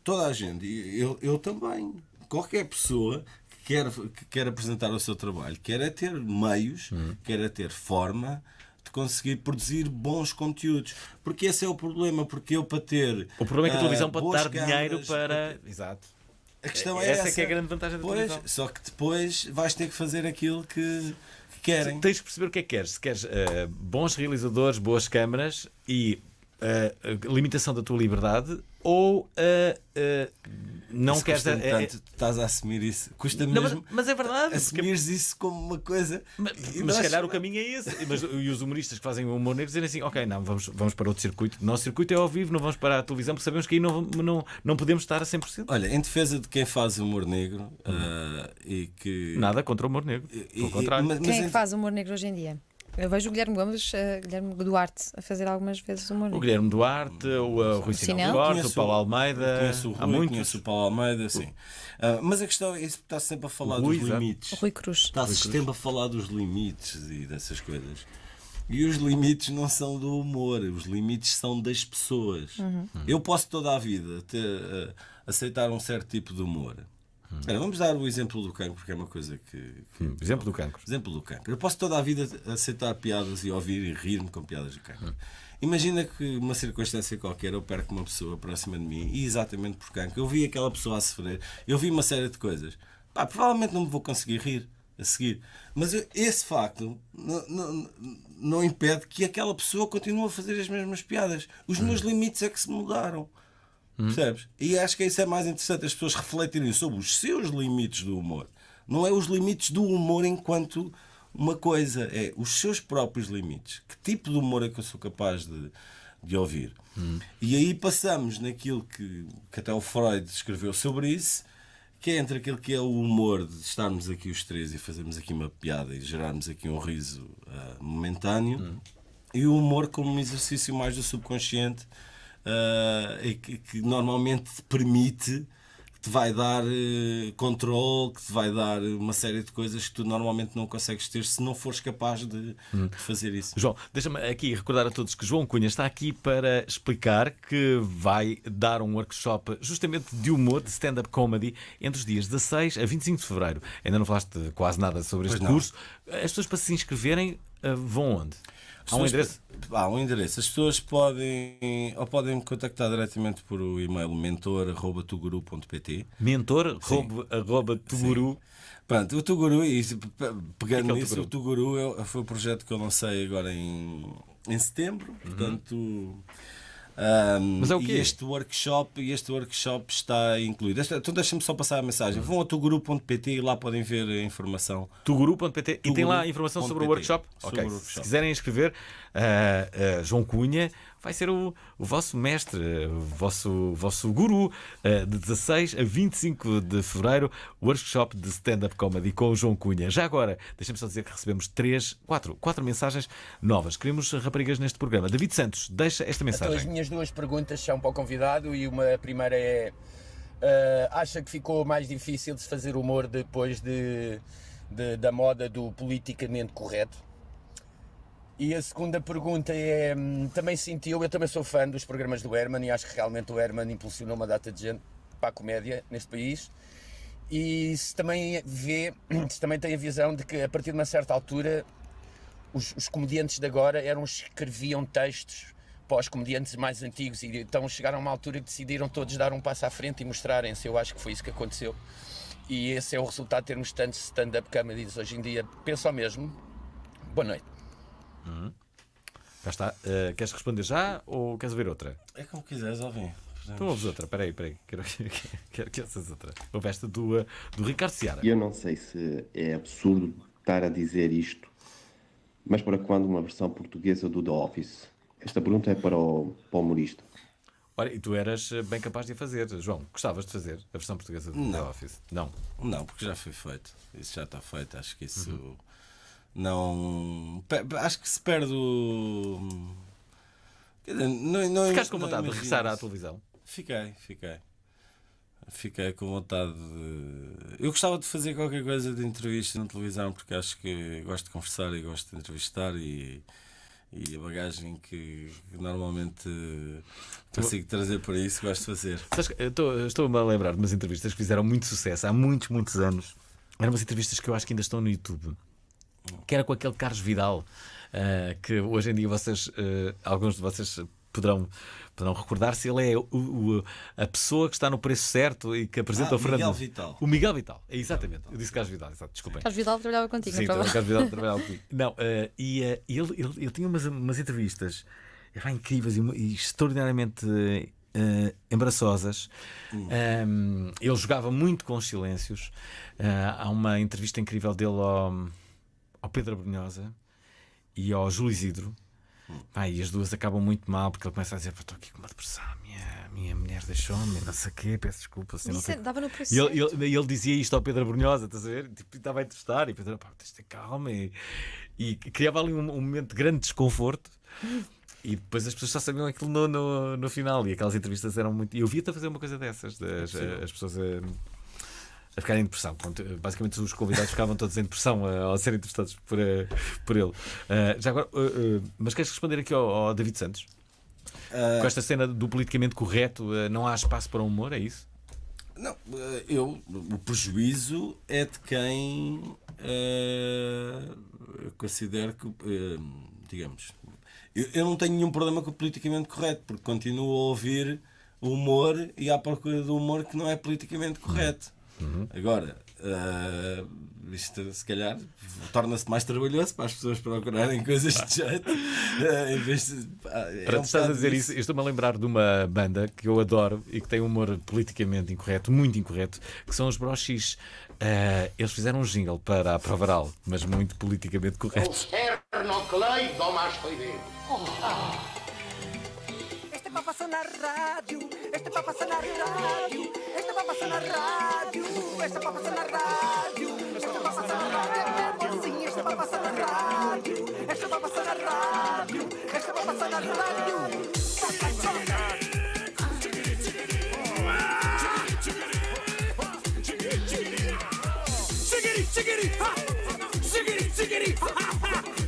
toda a gente, eu, eu também, qualquer pessoa que quer, que quer apresentar o seu trabalho, quer é ter meios, hum. quer é ter forma conseguir produzir bons conteúdos. Porque esse é o problema, porque eu para ter. O problema é que a televisão uh, pode dar dinheiro para. Porque... Exato. A questão essa é essa. é que é a grande vantagem da pois, televisão. Só que depois vais ter que fazer aquilo que, que querem. Tens que perceber o que é que queres. Se queres uh, bons realizadores, boas câmaras e a limitação da tua liberdade ou a, a não isso queres. Tanto, é, estás a assumir isso. Custa não, mesmo. Mas, mas, é verdade. Assumires porque... isso como uma coisa. Mas, mas se calhar o caminho é esse. mas, e os humoristas que fazem o humor negro dizem assim: ok, não, vamos, vamos para outro circuito. O nosso circuito é ao vivo, não vamos para a televisão, porque sabemos que aí não, não, não podemos estar a 100%. Olha, em defesa de quem faz humor negro uh, e que. Nada contra o humor negro. E, e, contrário. Mas, quem é que faz humor negro hoje em dia? Eu vejo o Guilherme Gomes, uh, Guilherme Duarte, a fazer algumas vezes humor. O Guilherme Duarte, o eh, Rui Sinel Duarte, o Paulo Almeida. Conheço o Rui, há muitos. conheço o Paulo Almeida, sim. Uh, mas a questão é está está sempre a falar Rui, dos limites. O Rui Cruz. Está-se sempre a falar dos limites e dessas coisas. E os limites não são do humor, os limites são das pessoas. Uhum. Eu posso toda a vida ter, uh, aceitar um certo tipo de humor vamos dar o exemplo do cancro, porque é uma coisa que. que hum, exemplo do cancro. Exemplo do cancro. Eu posso toda a vida aceitar piadas e ouvir e rir-me com piadas de cancro. Hum. Imagina que uma circunstância qualquer eu perco uma pessoa próxima de mim e exatamente por cancro. Eu vi aquela pessoa a sofrer, eu vi uma série de coisas. Pá, provavelmente não me vou conseguir rir a seguir. Mas eu, esse facto não, não, não impede que aquela pessoa continue a fazer as mesmas piadas. Os hum. meus limites é que se mudaram. Hum. Percebes? E acho que isso é mais interessante, as pessoas refletirem sobre os seus limites do humor. Não é os limites do humor enquanto uma coisa, é os seus próprios limites. Que tipo de humor é que eu sou capaz de, de ouvir? Hum. E aí passamos naquilo que, que até o Freud escreveu sobre isso, que é entre aquilo que é o humor de estarmos aqui os três e fazermos aqui uma piada e gerarmos aqui um riso uh, momentâneo, hum. e o humor como um exercício mais do subconsciente uh, que, que, normalmente te permite, que te vai dar uh, controle, que te vai dar uma série de coisas que tu normalmente não consegues ter se não fores capaz de, hum. de fazer isso. João, deixa-me aqui recordar a todos que João Cunha está aqui para explicar que vai dar um workshop justamente de humor, de stand-up comedy, entre os dias 16 a 25 de fevereiro. Ainda não falaste quase nada sobre pois este não. curso. As pessoas para se inscreverem eh, vão onde? Há um endereço? Há um endereço. As pessoas podem ou podem me contactar diretamente por o e-mail mentor.tuguru.pt mentor.tuguru Pronto, o Tuguru, pegando é, é nisso, o Tuguru, é o Tuguru foi o projeto que eu lancei agora em, em setembro, uhum. portanto um, Mas é o quê? E este workshop, e este workshop está incluído. Então deixa-me só passar a mensagem. Uhum. Vão a tuguru.pt e lá podem ver a informação. Tuguru.pt e tem lá a informação sobre o workshop? Sobre O workshop. Se quiserem escrever uh, uh, João Cunha vai ser o, o vosso mestre, o vosso, vosso guru, eh, de 16 a 25 de fevereiro, workshop de stand-up comedy com o João Cunha. Já agora, deixa-me só dizer que recebemos três, quatro, quatro mensagens novas. Queremos raparigas neste programa. David Santos, deixa esta mensagem. Então, as minhas duas perguntas são para o convidado e uma primeira é. Uh, acha que ficou mais difícil de se fazer humor depois de, de da moda do politicamente correto? E a segunda pergunta é, hum, também sentiu, eu também sou fã dos programas do Herman e acho que realmente o Herman impulsionou uma data de gente para a comédia neste país e se também vê, [CLEARS THROAT] se também tem a visão de que a partir de uma certa altura os, os comediantes de agora eram os que escreviam textos para os comediantes mais antigos e então chegaram a uma altura que decidiram todos dar um passo à frente e mostrarem-se, eu acho que foi isso que aconteceu e esse é o resultado de termos tantos stand-up comedies hoje em dia, penso ao mesmo, boa noite. Uhum. Cá está. Uh, queres responder já ou queres ver outra? É como quiseres, Alvin. Então ouves outra, espera aí. Quero, [LAUGHS] quero que ouças outra. Ouve esta do, eh, do Ricardo Seara. Eu não sei se é absurdo estar a dizer isto, mas para quando uma versão portuguesa do The Office? Esta pergunta é para o, para o humorista. Olha, e tu eras eh, bem capaz de fazer, João. Gostavas de fazer a versão portuguesa do não. The Office? Não. Não, porque já foi feito. Isso já está feito. Acho que isso. Uhum não. Acho que se perde o. Não, não, Ficaste com vontade de regressar à televisão? Fiquei, fiquei. Fiquei com vontade de. Eu gostava de fazer qualquer coisa de entrevista na televisão, porque acho que gosto de conversar e gosto de entrevistar e, e a bagagem que normalmente consigo trazer para isso, gosto de fazer. Estou-me a lembrar de umas entrevistas que fizeram muito sucesso há muitos, muitos anos. Eram umas entrevistas que eu acho que ainda estão no YouTube que era com aquele Carlos Vidal, uh, que hoje em dia vocês, uh, alguns de vocês poderão, poderão recordar se ele é o, o, a pessoa que está no preço certo e que apresenta ah, o Fernando. Miguel Vital. O Miguel Vital, é, exatamente. Eu disse Carlos Vidal desculpem. Carlos Vidal trabalhava contigo, Sim, não Carlos Vidal trabalhava [LAUGHS] Não, uh, e uh, ele, ele, ele, tinha umas, umas entrevistas eram incríveis e, e extraordinariamente. Uh, embaraçosas. Um, ehm, ele jogava muito com os silêncios. há uma entrevista incrível dele ao, ao Pedro Brunhosa e ao Júlio Isidro. e as duas acabam muito mal porque ele começa a dizer: Estou aqui com uma depressão, minha, minha mulher deixou-me, não sei o quê, peço desculpa. Assim, Isso é dava no e ele, ele, ele, dizia isto ao Pedro Brunhosa, estás a ver? Tipo, estava a testar e Pedro, pá, tens de ter calma. E, e criava ali um, um, momento de grande desconforto. E depois as pessoas só sabiam aquilo no, no, no final. E aquelas entrevistas eram muito. Eu via-te a fazer uma coisa dessas, das, as pessoas a a ficar em depressão. basicamente, os convidados ficavam todos em depressão uh, ao serem entrevistados por, uh, por ele. Uh, já agora, mas queres responder aqui ao, ao David Santos? Com esta cena do politicamente correto, não há espaço para humor, é isso? Não, eu. O prejuízo é de quem. eu considero que. digamos. Eu, eu não tenho nenhum problema com o politicamente correto, porque continuo a ouvir humor e à procura do humor que não é politicamente correto. Uhum. Agora, uh, isto se calhar torna-se mais trabalhoso para as pessoas procurarem [LAUGHS] coisas de jeito. Uh, em vez de, uh, é para um estás a dizer isso, isso estou-me a lembrar de uma banda que eu adoro e que tem um humor politicamente incorreto, muito incorreto, que são os Broxis. Uh, ah, eles fizeram um jingle para a Provaral, mas muito politicamente correto. O passar na rádio, este é para passar na rádio, este é para passar na rádio, este é para passar na rádio, este para passar na rádio, sim, este para passar na rádio, este para passar na rádio, este para passar na rádio. Chiggity, ha! Chiggity, chiggity, ha!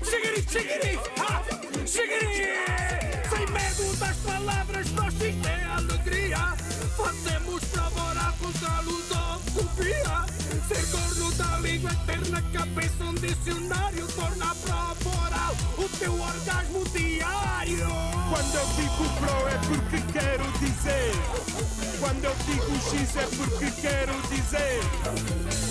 Chiggity, chiggity, ha! Chiggity! que é alegria. Fazemos pra morar com galos ocupia. Ser corno da língua eterna, cabeça um dicionário. Torna pra moral o teu orgasmo diário. Quando eu digo pro é porque quero dizer. Quando eu digo X é porque quero dizer.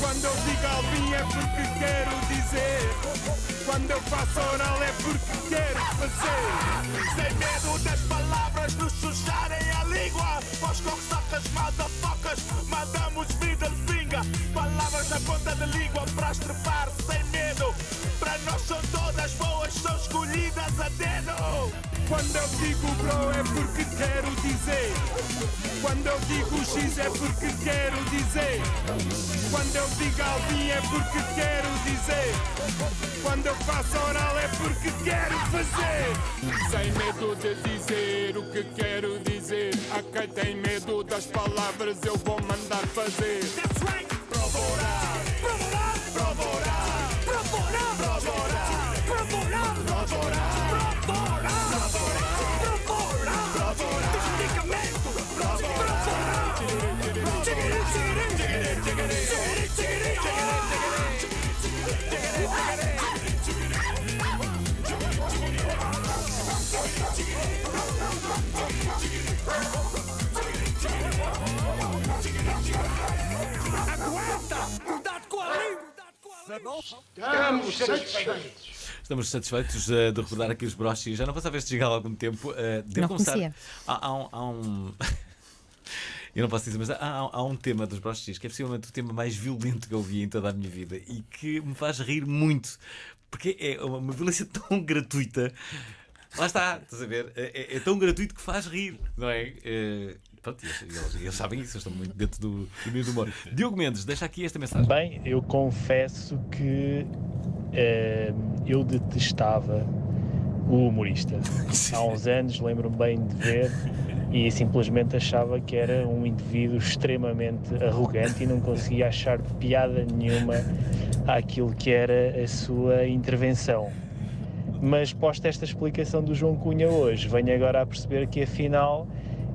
Quando eu digo Alvin é porque quero dizer. Quando eu faço oral é porque quero fazer. Sem medo das palavras. Mas nos sujarem a língua com coxacas, madafocas Mandamos vida finger Palavras na ponta da língua Para estrepar sem medo Para nós são todas boas São escolhidas a dedo quando eu digo bro é porque quero dizer. Quando eu digo X é porque quero dizer. Quando eu digo Alvin é porque quero dizer. Quando eu faço oral é porque quero fazer. Sem medo de dizer o que quero dizer. A quem tem medo das palavras eu vou mandar fazer. That's right. Prova oral. Prova oral. Prova oral. Estamos satisfeitos. Estamos satisfeitos uh, de recordar aqui os broches. Já não passava este jingle há algum tempo. Uh, devo não começar. Há, há um. Há um... [LAUGHS] Eu não posso dizer, mas há, há um tema dos broches que é possivelmente o tema mais violento que eu vi em toda a minha vida e que me faz rir muito, porque é uma, uma violência [LAUGHS] tão gratuita. Lá está, estás a ver? É, é, é, tão gratuito que faz rir, não é? é pronto, eles, eles, eles, sabem isso, estão muito dentro do, do meio do humor. [LAUGHS] Diogo Mendes, deixa aqui esta mensagem. Bem, eu confesso que uh, eu detestava o humorista. [LAUGHS] Há uns anos lembro-me bem de ver e simplesmente achava que era um indivíduo extremamente arrogante e não conseguia achar piada nenhuma àquilo que era a sua intervenção. Mas posta esta explicação do João Cunha hoje, venho agora a perceber que afinal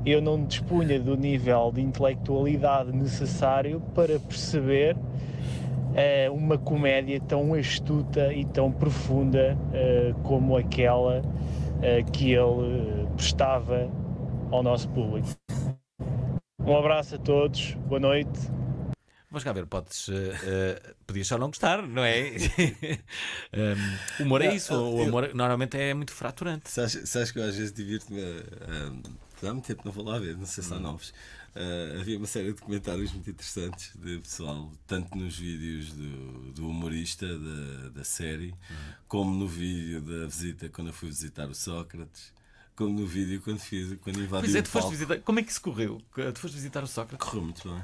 eu não dispunha do nível de intelectualidade necessário para perceber uh, uma comédia tão astuta e tão profunda uh, como aquela uh, que ele prestava ao nosso público. Um abraço a todos, boa noite. Mas cá ver, podes. Uh, podias só não gostar, não é? um, [LAUGHS] humor é ah, isso. Ah, o humor normalmente é muito fraturante. Sabes, sabes que eu às vezes divirto-me. Um que há muito tempo não vou lá ver, não sei se há hum. novos. Uh, havia uma série de comentários muito interessantes de pessoal, tanto nos vídeos do, do humorista da, da série, uhum. como no vídeo da visita, quando eu fui visitar o Sócrates como no vídeo quando fiz, quando invadi pois é, tu foste visitar, como é que se correu? Tu foste visitar o Sócrates? Correu muito bem.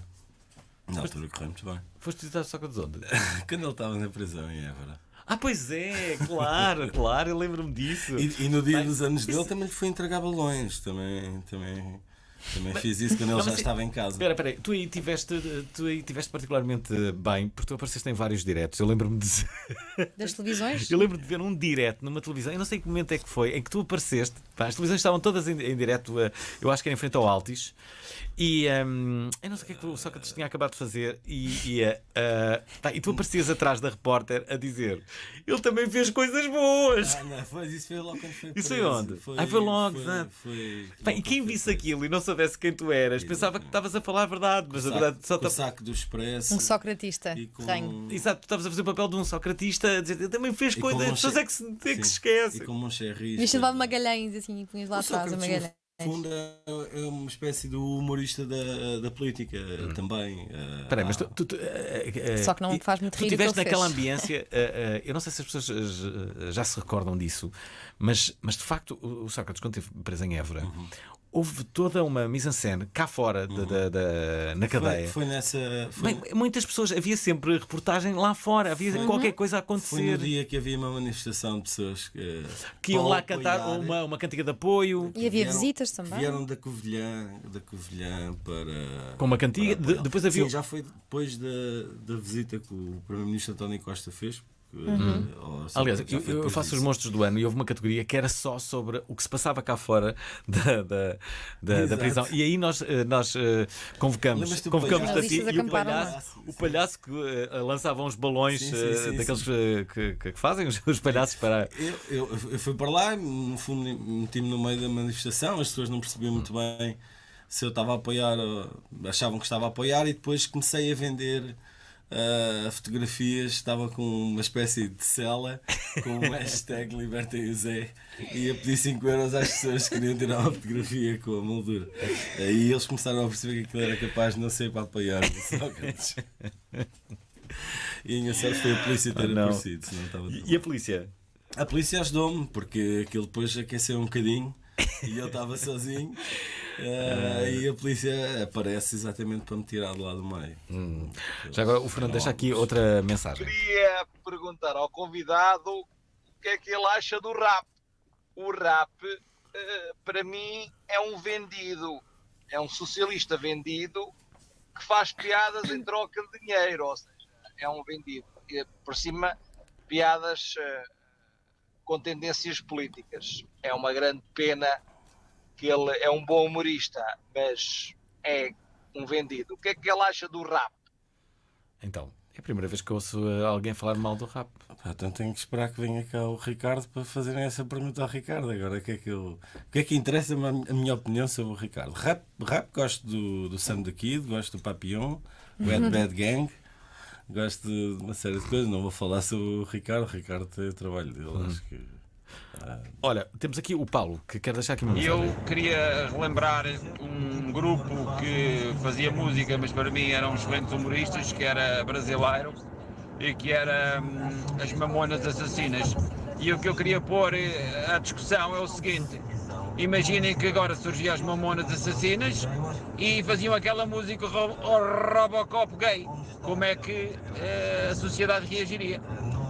Na altura correu muito bem. Foste visitar o Sócrates onde? [LAUGHS] quando ele estava na prisão em Évora. Ah, pois é, claro, [LAUGHS] claro, eu lembro-me disso. E, e, no dia dos anos isso... dele também lhe fui entregar balões, também. também... Também fiz isso quando ele já estava em casa. Espera, espera, tu aí tiveste, tu aí tiveste particularmente bem, porque tu apareceste em vários diretos. Eu lembro-me de... [LAUGHS] das televisões. Eu lembro de ver um direto numa televisão, eu não sei que momento é que foi, em que tu apareceste. Pá, as televisões estavam todas em, em direto, eh, eu acho que era em frente ao Altis, e um, eu não sei o que é que o Sócrates tinha acabado de fazer. E, e, uh, tá, e tu aparecias atrás da repórter a dizer: Ele também fez coisas boas. Ah, não, foi, isso foi logo foi Isso foi onde? Foi, ah, foi logo, exato. e quem visse aquilo e não soubesse quem tu eras, pensava que estavas a falar a verdade. Mas a verdade só tá... saco do expresso. Um socratista. Com... Exato, tu estavas a fazer o papel de um socratista a dizer: Ele também fez coisas, as pessoas é que se, é se esquecem. E como um cherrista. Deixa lá de Magalhães, assim, e punhas lá atrás a Magalhães fundo, é, é uma espécie do humorista da, da política hum. também. Espera eh, uh, mas tu, tu, tu uh, Só que não me faz muito rir. Tu estiveste naquela ambiência, eu não sei se as pessoas já se recordam disso, mas, mas de facto, o, o Sócrates, quando esteve preso em Évora, uhum houve toda uma mise-en-scène cá fora, uhum. da, da, na cadeia. Foi, foi nessa. Foi... Bem, muitas pessoas, havia sempre reportagem lá fora, havia foi, qualquer né? coisa a acontecer. Foi no dia que havia uma manifestação de pessoas que, eh, que iam lá cantar uma, uma cantiga de apoio. E havia vieram, visitas também. Vieram da Covilhã, da Covilhã para. Com uma cantiga. De, depois havia. Sim, já foi depois da, da visita que o Primeiro-Ministro António Costa fez Uhum. Eh, Aliás, eu, eu, faço os monstros do ano e houve uma categoria que era só sobre o que se passava cá fora [LAUGHS] da, da, da, da prisão. E aí nós, eh, nós eh, convocamos, convocamos palhaço? Ti, e o palhaço, o palhaço que uh, lançava uns balões sim, sim, sim, daqueles que, que, fazem os, palhaços para. Eu, eu, eu fui para lá, no fundo meti-me no meio da manifestação, as pessoas não percebiam muito bem se eu estava a apoiar, achavam que estava a apoiar e depois comecei a vender ah, a fotografias, estava com uma espécie de cela com o [LAUGHS] hashtag Libertem o Zé e a pedir 5 euros às pessoas que queriam tirar uma fotografia com a moldura. e eles começaram a perceber que aquilo era capaz de não ser para apoiar Sócrates. E a minha sorte foi a polícia ter oh, aparecido. E a polícia? A polícia ajudou-me, porque aquilo depois aqueceu um bocadinho. [LAUGHS] e eu estava sozinho. Uh, [LAUGHS] e a polícia aparece exatamente para me tirar do lado do meio. Hum. Então, Já agora, o Fernando deixa aqui outra mensagem. Queria perguntar ao convidado o que é que ele acha do rap. O rap, uh, para mim, é um vendido, é um socialista vendido que faz piadas em troca de dinheiro, ou seja, é um vendido. E, por cima, piadas. Uh, com tendências políticas. É uma grande pena que ele é um bom humorista, mas é um vendido. O que é que ele acha do rap? Então, é a primeira vez que ouço eh, alguém falar mal do rap. Então tenho que esperar que venha cá o Ricardo para fazerem essa pergunta ao Ricardo. Agora, o que é que, eu, o que, é que interessa a minha opinião sobre o Ricardo? Rap, rap gosto do, do Sam the Kid, gosto do Papillon, Ed [LAUGHS] Bad Gang gosto de uma série de coisas. Não vou falar sobre o Ricardo, o Ricardo tem o trabalho dele, hum. acho que. Ah. Olha, temos aqui o Paulo que quer deixar aqui uma mensagem. Eu queria relembrar um grupo que fazia música, mas para mim eram excelentes humoristas, que era brasileiro e que era hum, as Mamonas Assassinas. E o que eu queria pôr eh, à discussão é o seguinte: Imaginem que agora surgiam as mamonas assassinas e faziam aquela música Robocop gay. Como é que uh, a sociedade reagiria?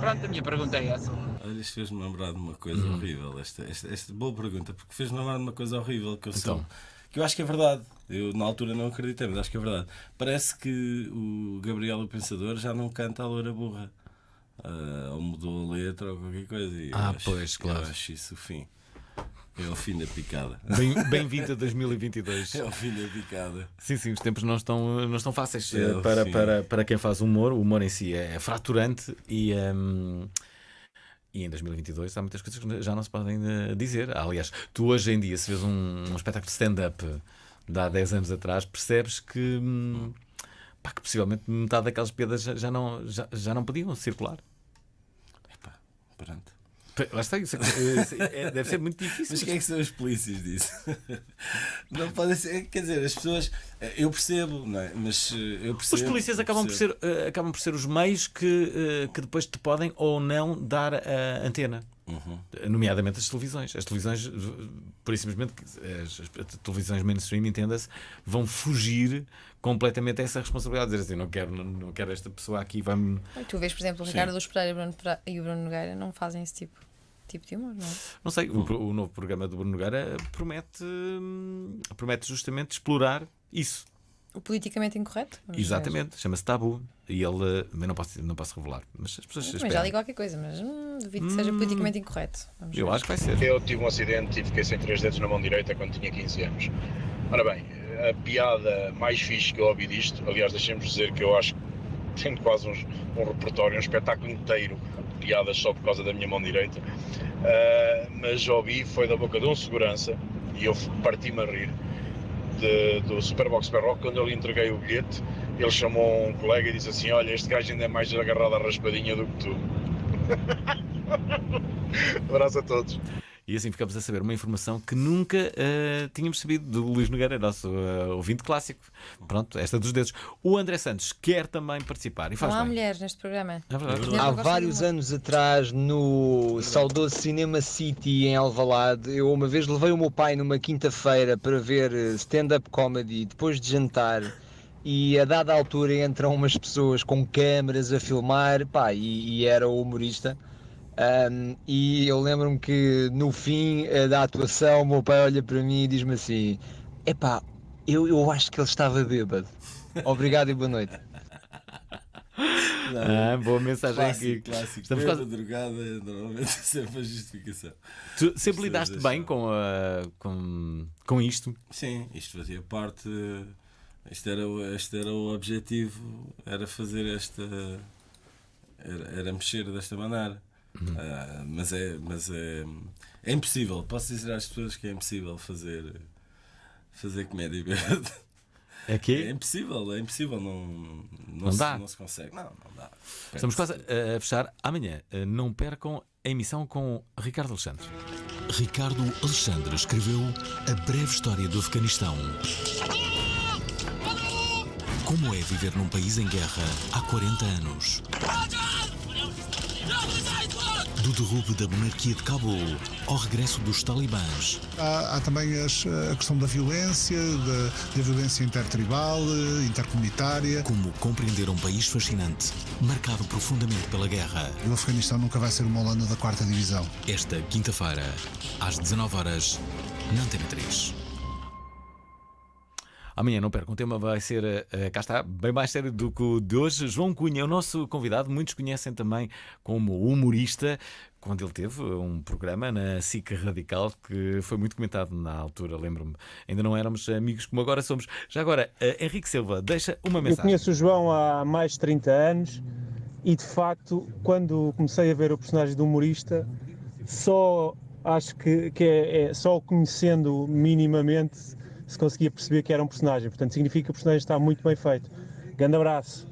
Pronto, a minha pergunta é essa. Olha, isto fez-me lembrar de uma coisa uhum. horrível. Esta, esta, esta, boa pergunta, porque fez-me lembrar de uma coisa horrível que eu então. Sou, que eu acho que é verdade. Eu na altura não acreditei, mas acho que é verdade. Parece que o Gabriel o Pensador já não canta a loura burra. Uh, ou mudou a letra ou qualquer coisa. ah, acho, pois, claro. Eu acho isso o fim. É o fim da picada. Bem-vindo bem a 2022. É o fim da picada. Sim, sim, os tempos não estão, não estão fáceis. É eh, para, para, para quem faz humor, o humor em si é, é fraturante e. Um, ehm, e em 2022 há muitas coisas que já não se podem eh, dizer. Aliás, tu hoje em dia, se vês um, um espetáculo de stand-up de há 10 anos atrás, percebes que, hum. pá, que possivelmente metade daquelas pedras já, já, não, já, já não podiam circular. Epá, pronto. Lá está é [LAUGHS] isso. É, deve ser muito difícil. Mas quem é que são os polícias disso? [LAUGHS] Não pode ser. Quer dizer, as pessoas. Eh, eu percebo, não é? Mas eh, eu percebo. Os polícias acabam por, ser, eh, acabam por ser os meios que, que depois te podem ou não dar a antena. Uhum. Nomeadamente as televisões. As televisões, por simplesmente, as, as televisões mainstream, entenda-se, vão fugir completamente a essa responsabilidade. Dizer assim, não quero, não, não quero esta pessoa aqui, vai Tu vês, por exemplo, o Ricardo Sim. dos Pereira e o Bruno Nogueira não fazem esse tipo tipo de humor, não é? Não sei, o, hum. o, novo programa do Bruno Nogueira promete, hum, promete justamente explorar isso. O politicamente incorreto? Exatamente, chama-se tabu. E ele, eh, mas não posso, não posso revelar. Mas as pessoas. Mas já li qualquer coisa, mas hum, duvido que seja hum, politicamente incorreto. Vamos eu ver. acho que vai ser. Eu tive um acidente e fiquei sem três dedos na mão direita quando tinha 15 anos. Ora bem, a piada mais fixe que eu ouvi disto, aliás, deixemos dizer que eu acho que tenho quase uns, um repertório, um espetáculo inteiro piadas só por causa da minha mão direita, uh, mas ouvi, foi da boca de um segurança, e eu parti-me a rir, de, do Superbox Barrock, quando eu lhe entreguei o bilhete, ele chamou um colega e disse assim, olha, este gajo ainda é mais agarrado à raspadinha do que tu. [LAUGHS] Abraço a todos. E assim ficamos a saber uma informação que nunca uh, tínhamos sabido do Luís Nogueira, nosso uh, ouvinte clássico. Pronto, esta dos dedos. O André Santos quer também participar. E faz não há bem. mulheres neste programa. É verdade. Há é vários anos atrás, no saudoso Cinema City em Alvalade, eu uma vez levei o meu pai numa quinta-feira para ver eh, stand-up comedy depois de jantar e a dada altura entram umas pessoas com câmeras a filmar, pá, e, e era o humorista. Um, e eu lembro-me que no fim eh, da atuação, o meu pai olha para mim e diz-me assim: Epá, eu, eu acho que ele estava bêbado. Obrigado e boa noite. Não, é ah, boa mensagem clássico, aqui. Clássico. Estamos quase... drogada, é normalmente [LAUGHS] sempre a justificação. Tu sempre Estás lidaste é bem com, a, com, com isto? Sim, isto fazia parte. Este era, este era o objetivo, era fazer esta. Era, era mexer desta maneira. Uh, mas é, mas é, é impossível. Posso dizer às pessoas que é impossível fazer, fazer comédia É que? É impossível, é impossível, não, não, não se, dá. não se consegue. Não, não dá. Estamos quase a, fechar. Amanhã, ah, não percam a emissão com Ricardo Alexandre. Ricardo Alexandre escreveu A Breve História do Afeganistão. Como é viver num país em guerra há 40 anos? do derrube da monarquia de Cabul ao regresso dos talibãs. Há, há também as, a questão da violência, da, da violência intertribal, intercomunitária. Como compreender um país fascinante, marcado profundamente pela guerra. O Afeganistão nunca vai ser uma Holanda da quarta divisão. Esta quinta-feira, às 19 horas, na Antena 3. Amanhã não perco. um tema vai ser, uh, cá está, bem mais sério do que o de hoje. João Cunha é o nosso convidado, muitos conhecem também como humorista, quando ele teve um programa na SIC Radical que foi muito comentado na altura, lembro-me. Ainda não éramos amigos como agora somos. Já agora, uh, Henrique Silva, deixa uma mensagem. Eu conheço o João há mais de 30 anos e, de facto, quando comecei a ver o personagem do humorista, só acho que, que é, é só o conhecendo minimamente se conseguia perceber que era um personagem. Portanto, significa que o personagem está muito bem feito. Grande abraço.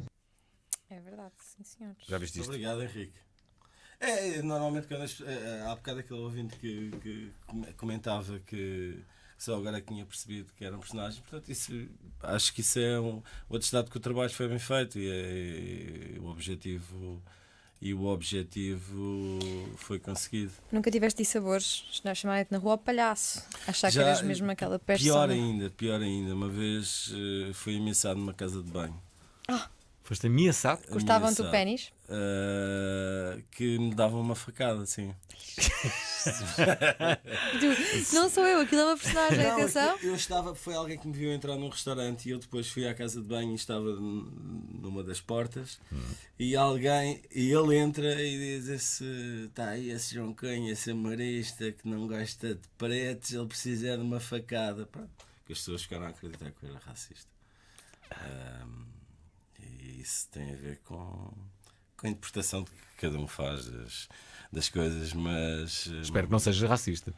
É verdade, sim, senhores. Já viste isto? Obrigado, Henrique. É, normalmente, quando é, há bocado aquele ouvinte que, que comentava que só agora é tinha percebido que era um personagem. Portanto, isso, acho que isso é um, o atestado que o trabalho foi bem feito e, é, e o objetivo e o objetivo foi conseguido. Nunca tiveste se não é chamarem-te na rua palhaço, achar Já, que eras mesmo aquela persona. Pior ainda, pior ainda, uma vez eh, fui ameaçado numa casa de banho. Ah. Foste ameaçado? Gostavam-te o pênis? Uh, que me davam uma facada, sim. [LAUGHS] [LAUGHS] não sou eu, aquilo é uma personagem, não, atenção. Eu estava, foi alguém que me viu entrar num restaurante e eu depois fui à casa de banho e estava numa das portas hum. e alguém, e ele entra e diz esse, tá aí esse João Canha, esse amarista que não gosta de pretos, ele precisa de uma facada. Pronto, que as pessoas ficaram a acreditar que eu era racista. Um, e isso tem a ver com, com a interpretação que cada um faz das das coisas, mas. Eh, Espero que não seja racista.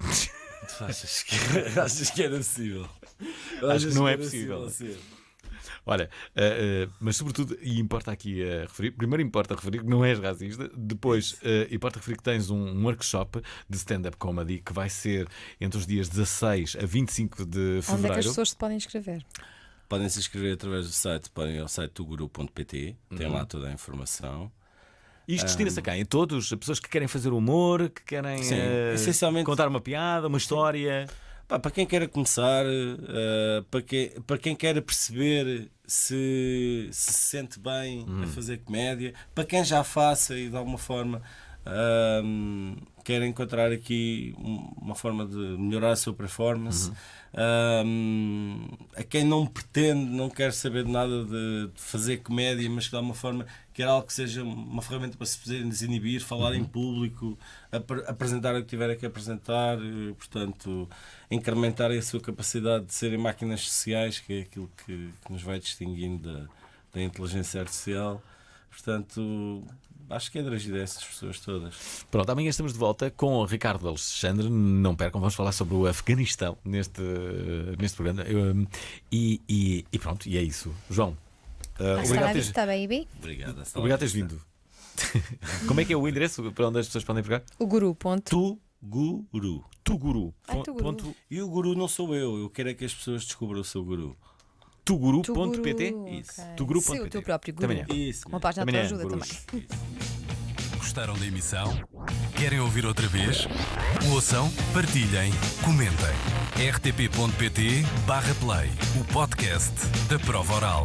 Tu achas que, [LAUGHS] achas que era possível? Acho que não que é possível. possível Olha, uh, uh, mas sobretudo, e importa aqui uh, referir, primeiro importa referir que não és racista, depois importa referir que tens um, um workshop de stand-up comedy que vai ser entre os dias 16 a 25 de fevereiro. Onde é que as pessoas se podem inscrever? Podem se inscrever através do site, podem ir ao site tuguru.pt, tem uhum. lá toda a informação. E isto destina-se a quem? todos? pessoas que querem fazer humor, que querem Sim, uh, essencialmente... contar uma piada, uma história? Pá, para quem quer começar, uh, para, que, para quem quer perceber se, se sente bem hum. a fazer comédia, para quem já faça e de alguma forma um, quer encontrar aqui uma forma de melhorar a sua performance. Uhum. Um, a quem não pretende, não quer saber de nada de, de, fazer comédia, mas que de alguma forma quer algo que seja uma ferramenta para se poder desinibir, falar uhum. em público, ap apresentar o que tiver que apresentar, eh, portanto, incrementar a sua capacidade de serem máquinas sociais, que é aquilo que, que nos vai distinguindo da, da inteligência artificial. Portanto, acho que é das a essas pessoas todas. Pronto, amanhã estamos de volta com o Ricardo Alexandre. Não percam, vamos falar sobre o Afeganistão neste, neste programa. Hum, e, e, e pronto, e é isso. João, uh, obrigado, Está bem, baby. Obrigado, obrigado teres vindo. [LAUGHS] Como é que é o endereço para onde as pessoas podem pegar? O guru. Ponto. Tu guru. Tu guru. Ah, tu guru. Ponto. E o guru não sou eu. Eu quero é que as pessoas descubram o seu guru tuguru.pt. Isso. Okay. Tuguru.pt. o teu próprio guru. Também é. Isso. Uma página de ajuda também. Gostaram da emissão? Querem ouvir outra vez? Ouçam, partilhem, comentem. rtp.pt/play, o podcast da prova oral.